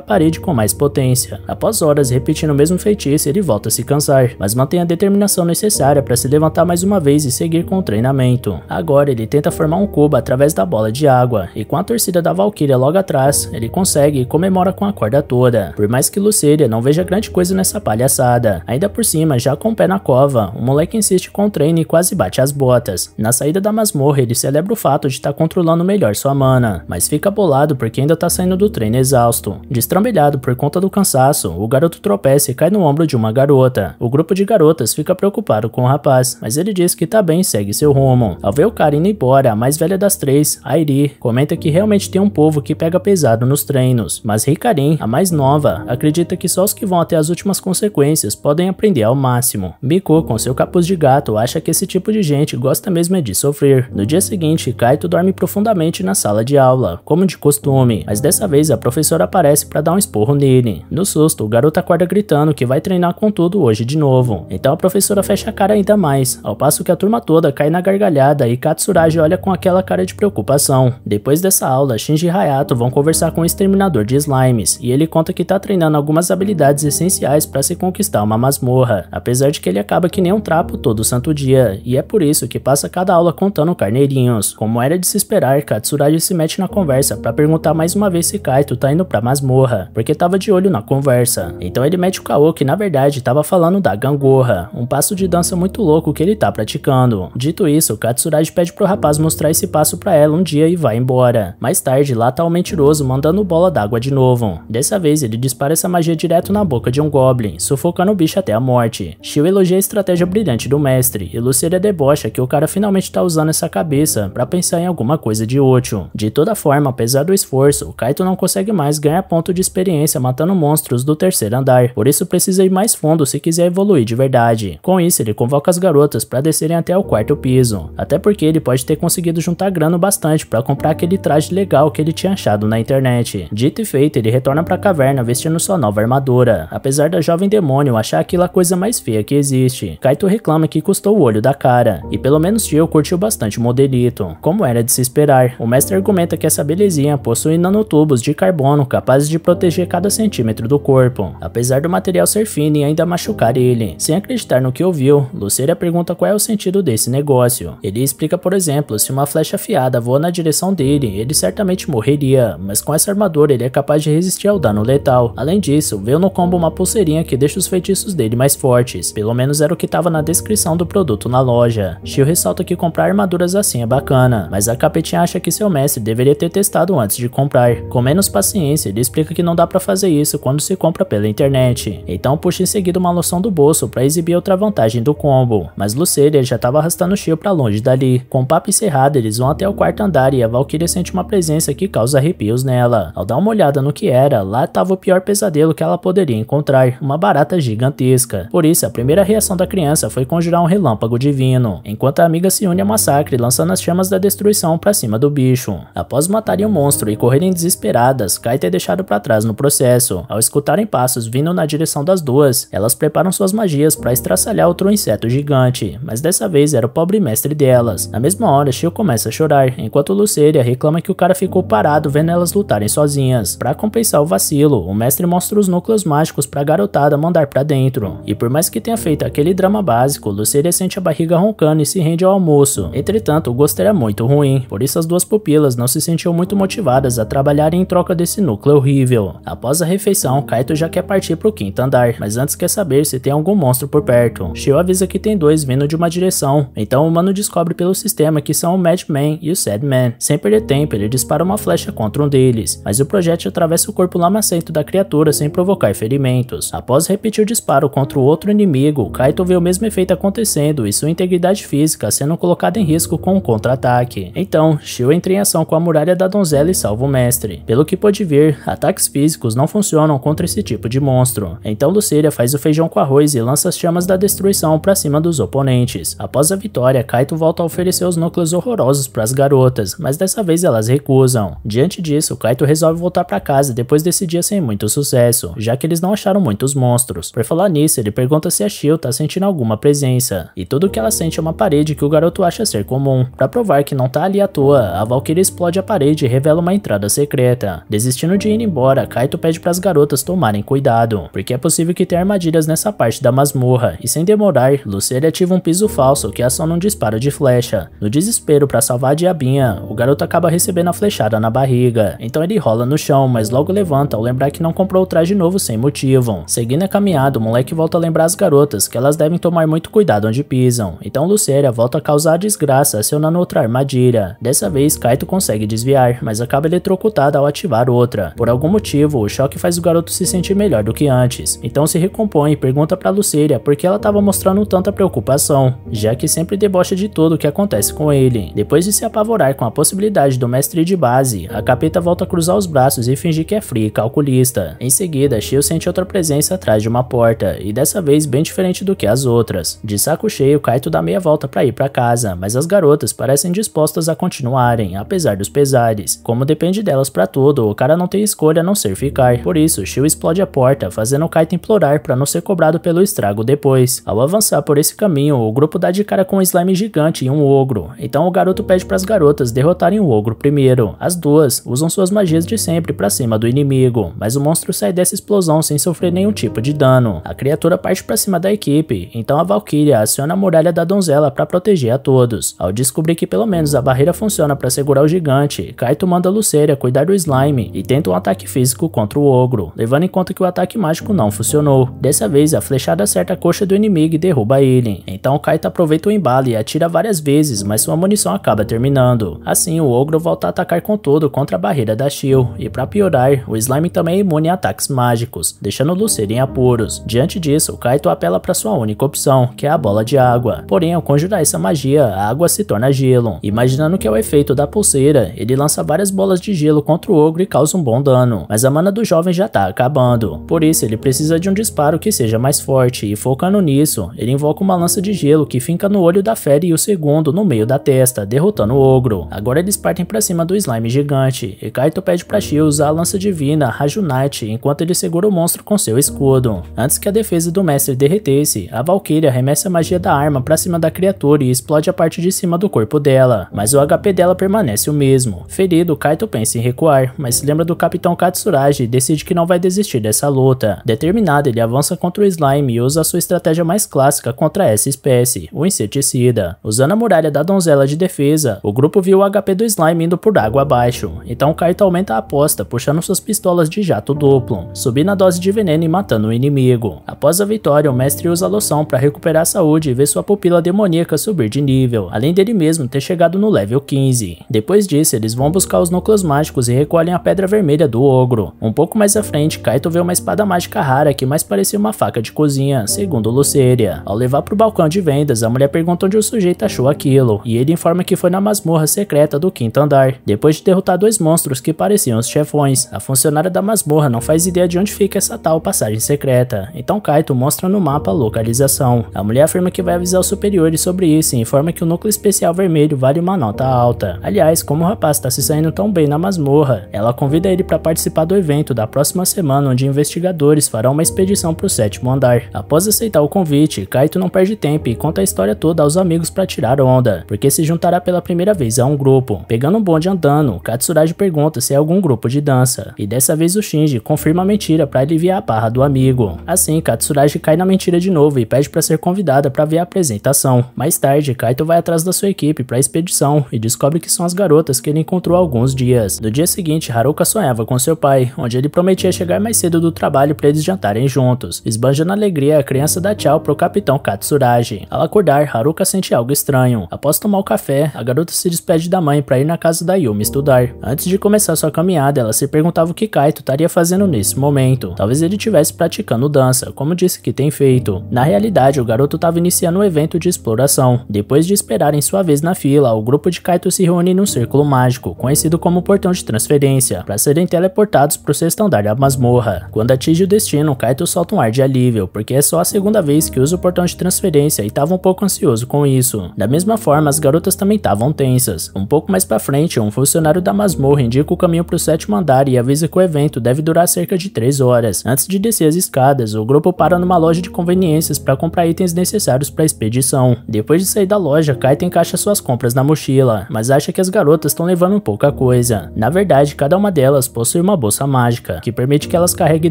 parede com mais potência. Após horas repetindo o mesmo feitiço, ele volta a se cansar, mas mantém a determinação necessária para se levantar mais uma vez e seguir com o treinamento. Agora ele tenta formar um cubo através da bola de água, e com a torcida da Valkyria logo atrás, ele consegue e comemora com a corda toda. Por mais que Lucília não veja grande coisa nessa palhaçada, ainda por cima, já com o pé na cova, o moleque insiste com o treino e quase bate as botas. Na saída da masmorra, ele celebra o fato de estar tá controlando melhor sua mana, mas fica bolado porque ainda tá saindo do treino exausto. Destrambelhado por conta do cansaço, o garoto tropeça e cai no ombro de uma garota. O grupo de garotas fica preocupado com o rapaz, mas ele diz que tá bem e segue seu rumo. Ao ver o cara indo embora, a mais velha das três, Airi, comenta que realmente tem um povo que pega pesado nos treinos, mas Rikarin, a mais nova, acredita que só os que vão até as últimas consequências podem aprender ao máximo. Miku, com seu capuz de gato, acha que esse tipo de gente gosta mesmo é de sofrer. No dia seguinte, Kaito dorme profundamente na sala de aula como de costume, mas dessa vez a professora aparece para dar um esporro nele. No susto, o garoto acorda gritando que vai treinar com tudo hoje de novo. Então a professora fecha a cara ainda mais, ao passo que a turma toda cai na gargalhada e Katsuragi olha com aquela cara de preocupação. Depois dessa aula, Shinji e Hayato vão conversar com o exterminador de slimes, e ele conta que tá treinando algumas habilidades essenciais para se conquistar uma masmorra, apesar de que ele acaba que nem um trapo todo santo dia, e é por isso que passa cada aula contando carneirinhos. Como era de se esperar, Katsuragi se mete na conversa conversa para perguntar mais uma vez se Kaito tá indo pra masmorra, porque tava de olho na conversa. Então ele mete o caô que na verdade tava falando da gangorra, um passo de dança muito louco que ele tá praticando. Dito isso, Katsuragi pede pro rapaz mostrar esse passo pra ela um dia e vai embora. Mais tarde, lá tá o mentiroso mandando bola d'água de novo. Dessa vez ele dispara essa magia direto na boca de um goblin, sufocando o bicho até a morte. Shio elogia a estratégia brilhante do mestre, e Lucília debocha que o cara finalmente tá usando essa cabeça para pensar em alguma coisa de útil. De toda forma, apesar do esforço, o Kaito não consegue mais ganhar ponto de experiência matando monstros do terceiro andar, por isso precisa ir mais fundo se quiser evoluir de verdade. Com isso, ele convoca as garotas para descerem até o quarto piso, até porque ele pode ter conseguido juntar grana bastante para comprar aquele traje legal que ele tinha achado na internet. Dito e feito, ele retorna para a caverna vestindo sua nova armadura, apesar da jovem demônio achar aquilo a coisa mais feia que existe. Kaito reclama que custou o olho da cara, e pelo menos Tio curtiu bastante o modelito. Como era de se esperar, o mestre argumenta que essa essa belezinha possui nanotubos de carbono capazes de proteger cada centímetro do corpo, apesar do material ser fino e ainda machucar ele. Sem acreditar no que ouviu, Lucéria pergunta qual é o sentido desse negócio. Ele explica, por exemplo, se uma flecha afiada voa na direção dele, ele certamente morreria, mas com essa armadura ele é capaz de resistir ao dano letal. Além disso, veio no combo uma pulseirinha que deixa os feitiços dele mais fortes, pelo menos era o que estava na descrição do produto na loja. Shio ressalta que comprar armaduras assim é bacana, mas a capetinha acha que seu mestre deveria ter testado antes de comprar. Com menos paciência, ele explica que não dá para fazer isso quando se compra pela internet. Então puxa em seguida uma loção do bolso para exibir outra vantagem do combo. Mas Luceria já estava arrastando o Shio para longe dali. Com o papo encerrado, eles vão até o quarto andar e a Valkyria sente uma presença que causa arrepios nela. Ao dar uma olhada no que era, lá estava o pior pesadelo que ela poderia encontrar, uma barata gigantesca. Por isso, a primeira reação da criança foi conjurar um relâmpago divino, enquanto a amiga se une ao massacre, lançando as chamas da destruição para cima do bicho. Após uma matariam o monstro e correrem desesperadas, Kaita é deixado para trás no processo. Ao escutarem passos vindo na direção das duas, elas preparam suas magias para estraçalhar outro inseto gigante, mas dessa vez era o pobre mestre delas. Na mesma hora, Shio começa a chorar, enquanto Luceria reclama que o cara ficou parado vendo elas lutarem sozinhas. Para compensar o vacilo, o mestre mostra os núcleos mágicos para a garotada mandar para dentro. E por mais que tenha feito aquele drama básico, Luceria sente a barriga roncando e se rende ao almoço. Entretanto, o gosto era muito ruim, por isso as duas pupilas não se sentiam estão muito motivadas a trabalhar em troca desse núcleo horrível. Após a refeição, Kaito já quer partir para o quinto andar, mas antes quer saber se tem algum monstro por perto. Shio avisa que tem dois vindo de uma direção, então o humano descobre pelo sistema que são o Madman e o Sadman. Sem perder tempo, ele dispara uma flecha contra um deles, mas o projétil atravessa o corpo lamacento da criatura sem provocar ferimentos. Após repetir o disparo contra o outro inimigo, Kaito vê o mesmo efeito acontecendo e sua integridade física sendo colocada em risco com um contra-ataque. Então, Shio entra em ação com a muralha da donzela e salva o mestre. Pelo que pode ver, ataques físicos não funcionam contra esse tipo de monstro. Então Lucília faz o feijão com arroz e lança as chamas da destruição para cima dos oponentes. Após a vitória, Kaito volta a oferecer os núcleos horrorosos para as garotas, mas dessa vez elas recusam. Diante disso, Kaito resolve voltar para casa depois desse dia sem muito sucesso, já que eles não acharam muitos monstros. Por falar nisso, ele pergunta se a Shio tá sentindo alguma presença, e tudo que ela sente é uma parede que o garoto acha ser comum. Para provar que não tá ali à toa, a Valkyrie explode a parede revela uma entrada secreta. Desistindo de ir embora, Kaito pede para as garotas tomarem cuidado, porque é possível que tenha armadilhas nessa parte da masmorra, e sem demorar, Lucille ativa um piso falso que aciona um disparo de flecha. No desespero para salvar a diabinha, o garoto acaba recebendo a flechada na barriga, então ele rola no chão, mas logo levanta ao lembrar que não comprou o traje novo sem motivo. Seguindo a caminhada, o moleque volta a lembrar as garotas que elas devem tomar muito cuidado onde pisam, então Lucélia volta a causar desgraça acionando outra armadilha. Dessa vez, Kaito consegue desviar mas acaba eletrocutada ao ativar outra. Por algum motivo, o choque faz o garoto se sentir melhor do que antes, então se recompõe e pergunta para Lucília por que ela estava mostrando tanta preocupação, já que sempre debocha de tudo o que acontece com ele. Depois de se apavorar com a possibilidade do mestre de base, a capeta volta a cruzar os braços e fingir que é fria e calculista. Em seguida, Shio sente outra presença atrás de uma porta, e dessa vez bem diferente do que as outras. De saco cheio, Kaito dá meia volta para ir para casa, mas as garotas parecem dispostas a continuarem, apesar dos pesares. Como depende delas para tudo, o cara não tem escolha a não ser ficar. Por isso, Shio explode a porta, fazendo Kaito implorar para não ser cobrado pelo estrago depois. Ao avançar por esse caminho, o grupo dá de cara com um slime gigante e um ogro. Então o garoto pede para as garotas derrotarem o ogro primeiro. As duas usam suas magias de sempre para cima do inimigo, mas o monstro sai dessa explosão sem sofrer nenhum tipo de dano. A criatura parte para cima da equipe, então a Valkyria aciona a muralha da donzela para proteger a todos. Ao descobrir que pelo menos a barreira funciona para segurar o gigante, Kaito manda Lucéria cuidar do slime e tenta um ataque físico contra o ogro, levando em conta que o ataque mágico não funcionou. Dessa vez, a flechada acerta a coxa do inimigo e derruba ele. Então Kaito aproveita o embalo e atira várias vezes, mas sua munição acaba terminando. Assim, o ogro volta a atacar com todo contra a barreira da Shield, e para piorar, o slime também é imune a ataques mágicos, deixando Lucéria em apuros. Diante disso, Kaito apela para sua única opção, que é a bola de água. Porém, ao conjurar essa magia, a água se torna gelo. Imaginando que é o efeito da pulseira, ele lança várias bolas de gelo contra o ogro e causa um bom dano, mas a mana do jovem já tá acabando. Por isso, ele precisa de um disparo que seja mais forte, e focando nisso, ele invoca uma lança de gelo que finca no olho da fera e o segundo no meio da testa, derrotando o ogro. Agora eles partem pra cima do slime gigante, e Kaito pede pra Shio usar a lança divina, Rajunite, enquanto ele segura o monstro com seu escudo. Antes que a defesa do mestre derretesse, a Valkyria arremessa a magia da arma pra cima da criatura e explode a parte de cima do corpo dela, mas o HP dela permanece o mesmo, Ferido, Kaito pensa em recuar, mas se lembra do capitão Katsuragi e decide que não vai desistir dessa luta. Determinado, ele avança contra o slime e usa sua estratégia mais clássica contra essa espécie, o inseticida. Usando a muralha da donzela de defesa, o grupo viu o HP do slime indo por água abaixo, então Kaito aumenta a aposta puxando suas pistolas de jato duplo, subindo a dose de veneno e matando o inimigo. Após a vitória, o mestre usa a loção para recuperar a saúde e ver sua pupila demoníaca subir de nível, além dele mesmo ter chegado no level 15. Depois disso, eles vão vão buscar os núcleos mágicos e recolhem a pedra vermelha do ogro. Um pouco mais à frente, Kaito vê uma espada mágica rara que mais parecia uma faca de cozinha, segundo Luceria. Ao levar para o balcão de vendas, a mulher pergunta onde o sujeito achou aquilo, e ele informa que foi na masmorra secreta do quinto andar. Depois de derrotar dois monstros que pareciam os chefões, a funcionária da masmorra não faz ideia de onde fica essa tal passagem secreta, então Kaito mostra no mapa a localização. A mulher afirma que vai avisar os superiores sobre isso e informa que o núcleo especial vermelho vale uma nota alta. Aliás, como o rapaz está se saindo tão bem na masmorra. Ela convida ele para participar do evento da próxima semana, onde investigadores farão uma expedição para o sétimo andar. Após aceitar o convite, Kaito não perde tempo e conta a história toda aos amigos para tirar onda, porque se juntará pela primeira vez a um grupo. Pegando um bonde andando, Katsuragi pergunta se é algum grupo de dança, e dessa vez o Shinji confirma a mentira para aliviar a barra do amigo. Assim, Katsuragi cai na mentira de novo e pede para ser convidada para ver a apresentação. Mais tarde, Kaito vai atrás da sua equipe para a expedição e descobre que são as garotas que ele encontrou encontrou alguns dias. No dia seguinte, Haruka sonhava com seu pai, onde ele prometia chegar mais cedo do trabalho para eles jantarem juntos. Esbanja na alegria, a criança dá tchau pro capitão Katsuragi. Ao acordar, Haruka sente algo estranho. Após tomar o café, a garota se despede da mãe para ir na casa da Yumi estudar. Antes de começar sua caminhada, ela se perguntava o que Kaito estaria fazendo nesse momento. Talvez ele estivesse praticando dança, como disse que tem feito. Na realidade, o garoto estava iniciando um evento de exploração. Depois de esperarem sua vez na fila, o grupo de Kaito se reúne num círculo mágico conhecido como portão de transferência, para serem teleportados para o sexto andar da masmorra. Quando atinge o destino, Kaito solta um ar de alívio, porque é só a segunda vez que usa o portão de transferência e estava um pouco ansioso com isso. Da mesma forma, as garotas também estavam tensas. Um pouco mais para frente, um funcionário da masmorra indica o caminho para o sétimo andar e avisa que o evento deve durar cerca de 3 horas. Antes de descer as escadas, o grupo para numa loja de conveniências para comprar itens necessários para a expedição. Depois de sair da loja, Kaito encaixa suas compras na mochila, mas acha que as garotas estão levando um pouca coisa. Na verdade, cada uma delas possui uma bolsa mágica, que permite que elas carreguem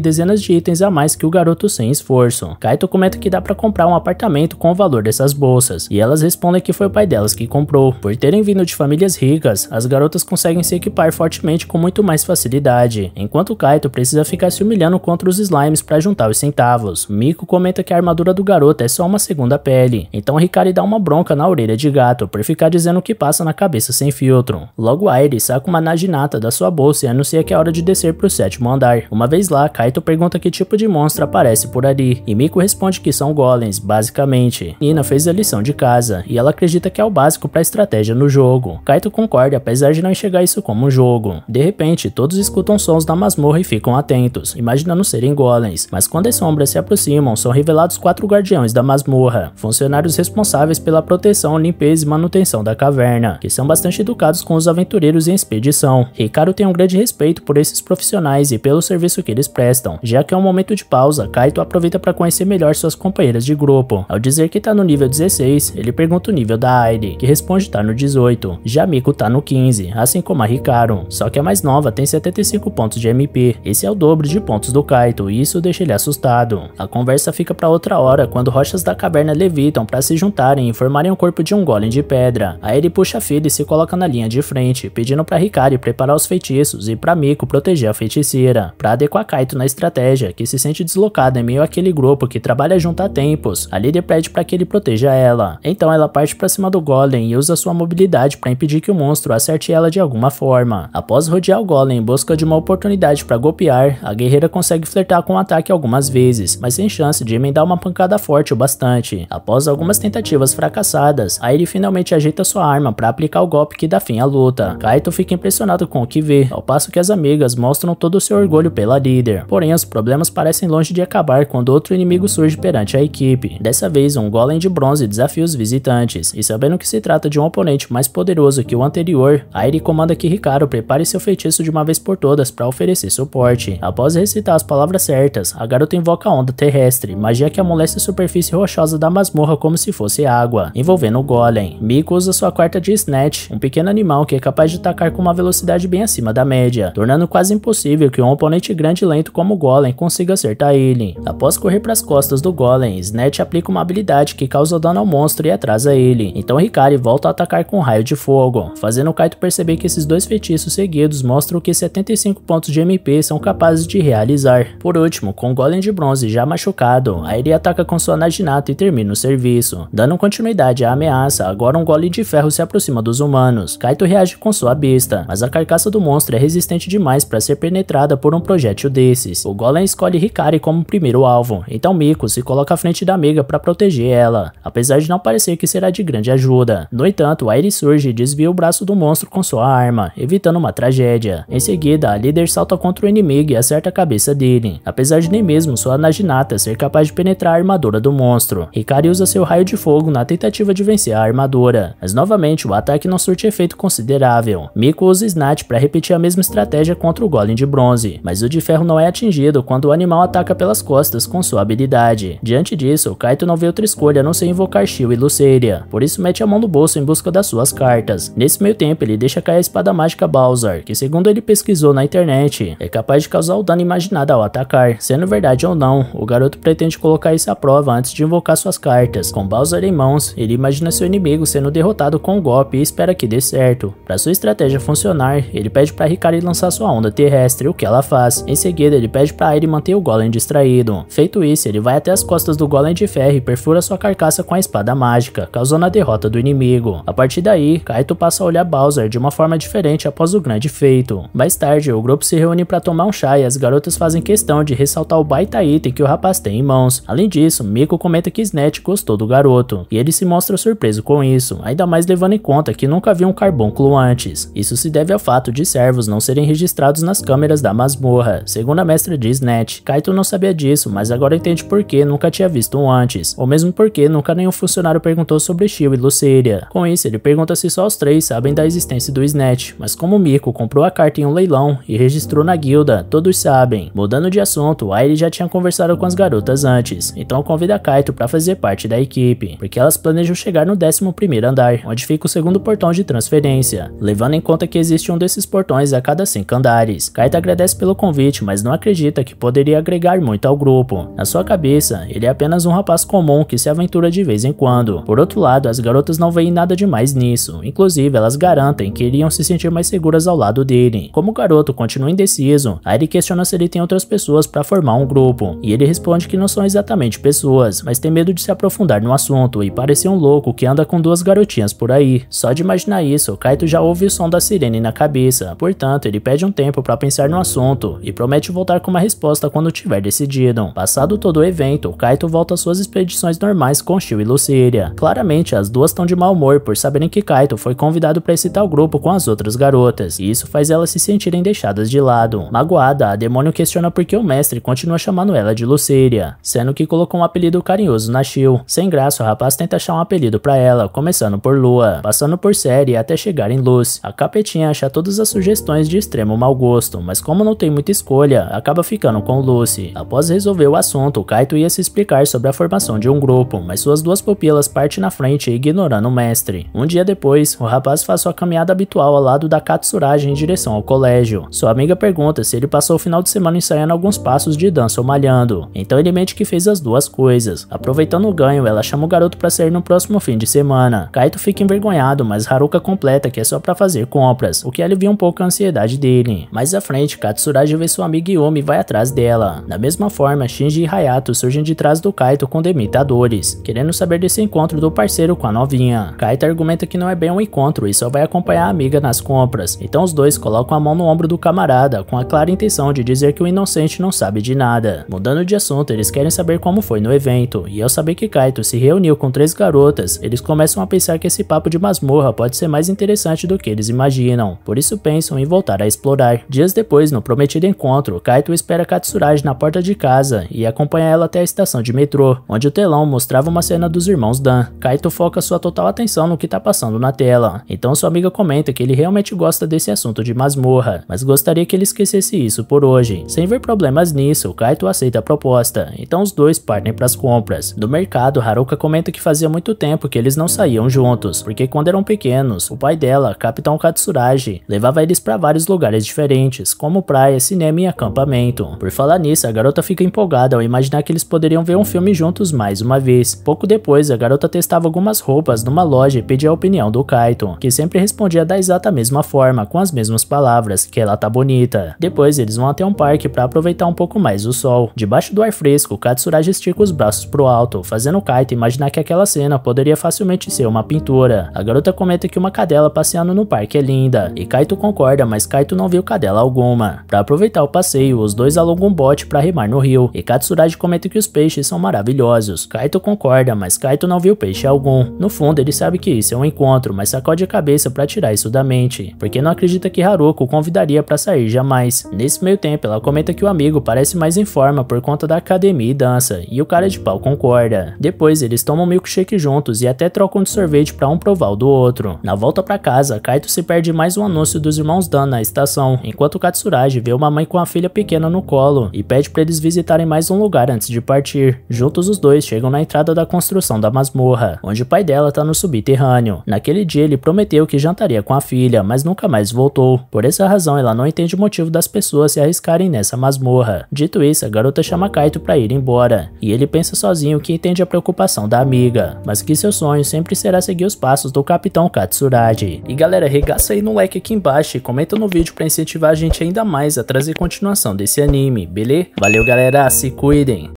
dezenas de itens a mais que o garoto sem esforço. Kaito comenta que dá para comprar um apartamento com o valor dessas bolsas, e elas respondem que foi o pai delas que comprou. Por terem vindo de famílias ricas, as garotas conseguem se equipar fortemente com muito mais facilidade, enquanto Kaito precisa ficar se humilhando contra os slimes para juntar os centavos. Miko comenta que a armadura do garoto é só uma segunda pele, então Hikari dá uma bronca na orelha de gato por ficar dizendo o que passa na cabeça sem filtro. Logo a Kairi saca uma naginata da sua bolsa e anuncia que é hora de descer para o sétimo andar. Uma vez lá, Kaito pergunta que tipo de monstro aparece por ali, e Miko responde que são golems, basicamente. Nina fez a lição de casa, e ela acredita que é o básico para estratégia no jogo. Kaito concorda, apesar de não enxergar isso como um jogo. De repente, todos escutam sons da masmorra e ficam atentos, imaginando serem golems, mas quando as sombras se aproximam, são revelados quatro guardiões da masmorra, funcionários responsáveis pela proteção, limpeza e manutenção da caverna, que são bastante educados com os aventureiros aventureiros em expedição. Ricardo tem um grande respeito por esses profissionais e pelo serviço que eles prestam. Já que é um momento de pausa, Kaito aproveita para conhecer melhor suas companheiras de grupo. Ao dizer que tá no nível 16, ele pergunta o nível da Aire, que responde tá no 18. Já Miko tá no 15, assim como a Ricardo, só que a mais nova tem 75 pontos de MP. Esse é o dobro de pontos do Kaito e isso deixa ele assustado. A conversa fica para outra hora quando rochas da caverna levitam para se juntarem e formarem o corpo de um golem de pedra. Aí ele puxa a filha e se coloca na linha de frente, pedindo para Hikari preparar os feitiços e para Miko proteger a feiticeira, para adequar Kaito na estratégia, que se sente deslocada em meio àquele grupo que trabalha junto há tempos. A líder pede para que ele proteja ela. Então ela parte para cima do Golem e usa sua mobilidade para impedir que o monstro acerte ela de alguma forma. Após rodear o Golem em busca de uma oportunidade para golpear, a guerreira consegue flertar com o ataque algumas vezes, mas sem chance de emendar uma pancada forte o bastante. Após algumas tentativas fracassadas, a ele finalmente ajeita sua arma para aplicar o golpe que dá fim à luta. Kaito fica impressionado com o que vê, ao passo que as amigas mostram todo o seu orgulho pela líder. Porém, os problemas parecem longe de acabar quando outro inimigo surge perante a equipe. Dessa vez, um golem de bronze desafia os visitantes, e sabendo que se trata de um oponente mais poderoso que o anterior, Aire comanda que Ricardo prepare seu feitiço de uma vez por todas para oferecer suporte. Após recitar as palavras certas, a garota invoca a onda terrestre, magia que amolece a superfície rochosa da masmorra como se fosse água, envolvendo o golem. Miko usa sua quarta de Snatch, um pequeno animal que é capaz de atacar com uma velocidade bem acima da média, tornando quase impossível que um oponente grande e lento como o Golem consiga acertar ele. Após correr para as costas do Golem, Snatch aplica uma habilidade que causa dano ao monstro e atrasa ele, então Hikari volta a atacar com um raio de fogo, fazendo Kaito perceber que esses dois feitiços seguidos mostram que 75 pontos de MP são capazes de realizar. Por último, com o Golem de Bronze já machucado, Airi ataca com sua Naginato e termina o serviço. Dando continuidade à ameaça, agora um Golem de Ferro se aproxima dos humanos. Kaito reage com sua besta, mas a carcaça do monstro é resistente demais para ser penetrada por um projétil desses. O Golem escolhe Hikari como primeiro alvo, então Miko se coloca à frente da Mega para proteger ela, apesar de não parecer que será de grande ajuda. No entanto, Aire surge e desvia o braço do monstro com sua arma, evitando uma tragédia. Em seguida, a líder salta contra o inimigo e acerta a cabeça dele, apesar de nem mesmo sua Naginata ser capaz de penetrar a armadura do monstro. Hikari usa seu raio de fogo na tentativa de vencer a armadura, mas novamente o ataque não surte efeito considerável. Oblivion. Miko usa Snatch para repetir a mesma estratégia contra o Golem de Bronze, mas o de Ferro não é atingido quando o animal ataca pelas costas com sua habilidade. Diante disso, Kaito não vê outra escolha a não ser invocar Shio e Luceria, por isso mete a mão no bolso em busca das suas cartas. Nesse meio tempo, ele deixa cair a espada mágica Bowser, que segundo ele pesquisou na internet, é capaz de causar o dano imaginado ao atacar. Sendo verdade ou não, o garoto pretende colocar isso à prova antes de invocar suas cartas. Com Bowser em mãos, ele imagina seu inimigo sendo derrotado com um golpe e espera que dê certo. Para sua estratégia funcionar, ele pede para Ricari lançar sua onda terrestre, o que ela faz. Em seguida, ele pede para Aire manter o Golem distraído. Feito isso, ele vai até as costas do Golem de ferro e perfura sua carcaça com a espada mágica, causando a derrota do inimigo. A partir daí, Kaito passa a olhar Bowser de uma forma diferente após o grande feito. Mais tarde, o grupo se reúne para tomar um chá e as garotas fazem questão de ressaltar o baita item que o rapaz tem em mãos. Além disso, Miko comenta que Snatch gostou do garoto, e ele se mostra surpreso com isso, ainda mais levando em conta que nunca viu um carbúnculo antes. Isso se deve ao fato de servos não serem registrados nas câmeras da masmorra, segundo a mestra de Snatch. Kaito não sabia disso, mas agora entende por que nunca tinha visto um antes, ou mesmo porque nunca nenhum funcionário perguntou sobre Shio e Luceria. Com isso, ele pergunta se só os três sabem da existência do Snatch, mas como Miko comprou a carta em um leilão e registrou na guilda, todos sabem. Mudando de assunto, Aire já tinha conversado com as garotas antes, então convida Kaito para fazer parte da equipe, porque elas planejam chegar no 11º andar, onde fica o segundo portão de transferência levando em conta que existe um desses portões a cada cinco andares. Kaito agradece pelo convite, mas não acredita que poderia agregar muito ao grupo. Na sua cabeça, ele é apenas um rapaz comum que se aventura de vez em quando. Por outro lado, as garotas não veem nada demais nisso, inclusive elas garantem que iriam se sentir mais seguras ao lado dele. Como o garoto continua indeciso, Aire questiona se ele tem outras pessoas para formar um grupo, e ele responde que não são exatamente pessoas, mas tem medo de se aprofundar no assunto e parecer um louco que anda com duas garotinhas por aí. Só de imaginar isso, Kaito já ouve ouve o som da sirene na cabeça, portanto, ele pede um tempo para pensar no assunto e promete voltar com uma resposta quando tiver decidido. Passado todo o evento, Kaito volta às suas expedições normais com Shio e Lucília. Claramente, as duas estão de mau humor por saberem que Kaito foi convidado para esse tal grupo com as outras garotas, e isso faz elas se sentirem deixadas de lado. Magoada, a demônio questiona por que o mestre continua chamando ela de Lucília, sendo que colocou um apelido carinhoso na Shio. Sem graça, o rapaz tenta achar um apelido para ela, começando por Lua, passando por Série até chegar em Luz. A capetinha acha todas as sugestões de extremo mau gosto, mas como não tem muita escolha, acaba ficando com Lucy. Após resolver o assunto, Kaito ia se explicar sobre a formação de um grupo, mas suas duas pupilas partem na frente ignorando o mestre. Um dia depois, o rapaz faz sua caminhada habitual ao lado da Katsuragi em direção ao colégio. Sua amiga pergunta se ele passou o final de semana ensaiando alguns passos de dança ou malhando. Então ele mente que fez as duas coisas. Aproveitando o ganho, ela chama o garoto para sair no próximo fim de semana. Kaito fica envergonhado, mas Haruka completa que é só para fazer compras, o que alivia um pouco a ansiedade dele. Mais à frente, Katsuragi vê sua amiga Yumi vai atrás dela. Da mesma forma, Shinji e Hayato surgem de trás do Kaito com demitadores, querendo saber desse encontro do parceiro com a novinha. Kaito argumenta que não é bem um encontro e só vai acompanhar a amiga nas compras, então os dois colocam a mão no ombro do camarada, com a clara intenção de dizer que o inocente não sabe de nada. Mudando de assunto, eles querem saber como foi no evento, e ao saber que Kaito se reuniu com três garotas, eles começam a pensar que esse papo de masmorra pode ser mais interessante do que eles imaginam, por isso pensam em voltar a explorar. Dias depois, no prometido encontro, Kaito espera Katsuragi na porta de casa e acompanha ela até a estação de metrô, onde o telão mostrava uma cena dos irmãos Dan. Kaito foca sua total atenção no que está passando na tela, então sua amiga comenta que ele realmente gosta desse assunto de masmorra, mas gostaria que ele esquecesse isso por hoje. Sem ver problemas nisso, Kaito aceita a proposta, então os dois partem para as compras. No mercado, Haruka comenta que fazia muito tempo que eles não saíam juntos, porque quando eram pequenos, o pai dela capta capitão Katsuragi levava eles para vários lugares diferentes, como praia, cinema e acampamento. Por falar nisso, a garota fica empolgada ao imaginar que eles poderiam ver um filme juntos mais uma vez. Pouco depois, a garota testava algumas roupas numa loja e pedia a opinião do Kaito, que sempre respondia da exata mesma forma, com as mesmas palavras, que ela tá bonita. Depois, eles vão até um parque para aproveitar um pouco mais o sol. Debaixo do ar fresco, Katsuragi estica os braços pro alto, fazendo o Kaito imaginar que aquela cena poderia facilmente ser uma pintura. A garota comenta que uma cadela passeando no parque é linda, e Kaito concorda, mas Kaito não viu cadela alguma. Para aproveitar o passeio, os dois alongam um bote para remar no rio, e Katsuragi comenta que os peixes são maravilhosos. Kaito concorda, mas Kaito não viu peixe algum. No fundo, ele sabe que isso é um encontro, mas sacode a cabeça para tirar isso da mente, porque não acredita que Haruko convidaria para sair jamais. Nesse meio tempo, ela comenta que o amigo parece mais em forma por conta da academia e dança, e o cara de pau concorda. Depois, eles tomam milkshake juntos e até trocam de sorvete para um provar o do outro. Na volta para casa, Kaito Kaito se perde mais um anúncio dos irmãos Dan na estação, enquanto Katsuragi vê uma mãe com a filha pequena no colo e pede para eles visitarem mais um lugar antes de partir. Juntos os dois chegam na entrada da construção da masmorra, onde o pai dela está no subterrâneo. Naquele dia ele prometeu que jantaria com a filha, mas nunca mais voltou. Por essa razão ela não entende o motivo das pessoas se arriscarem nessa masmorra. Dito isso, a garota chama Kaito para ir embora, e ele pensa sozinho que entende a preocupação da amiga, mas que seu sonho sempre será seguir os passos do capitão Katsuragi. E galera, arregaça aí no like aqui embaixo e comenta no vídeo para incentivar a gente ainda mais a trazer continuação desse anime, beleza? Valeu galera, se cuidem!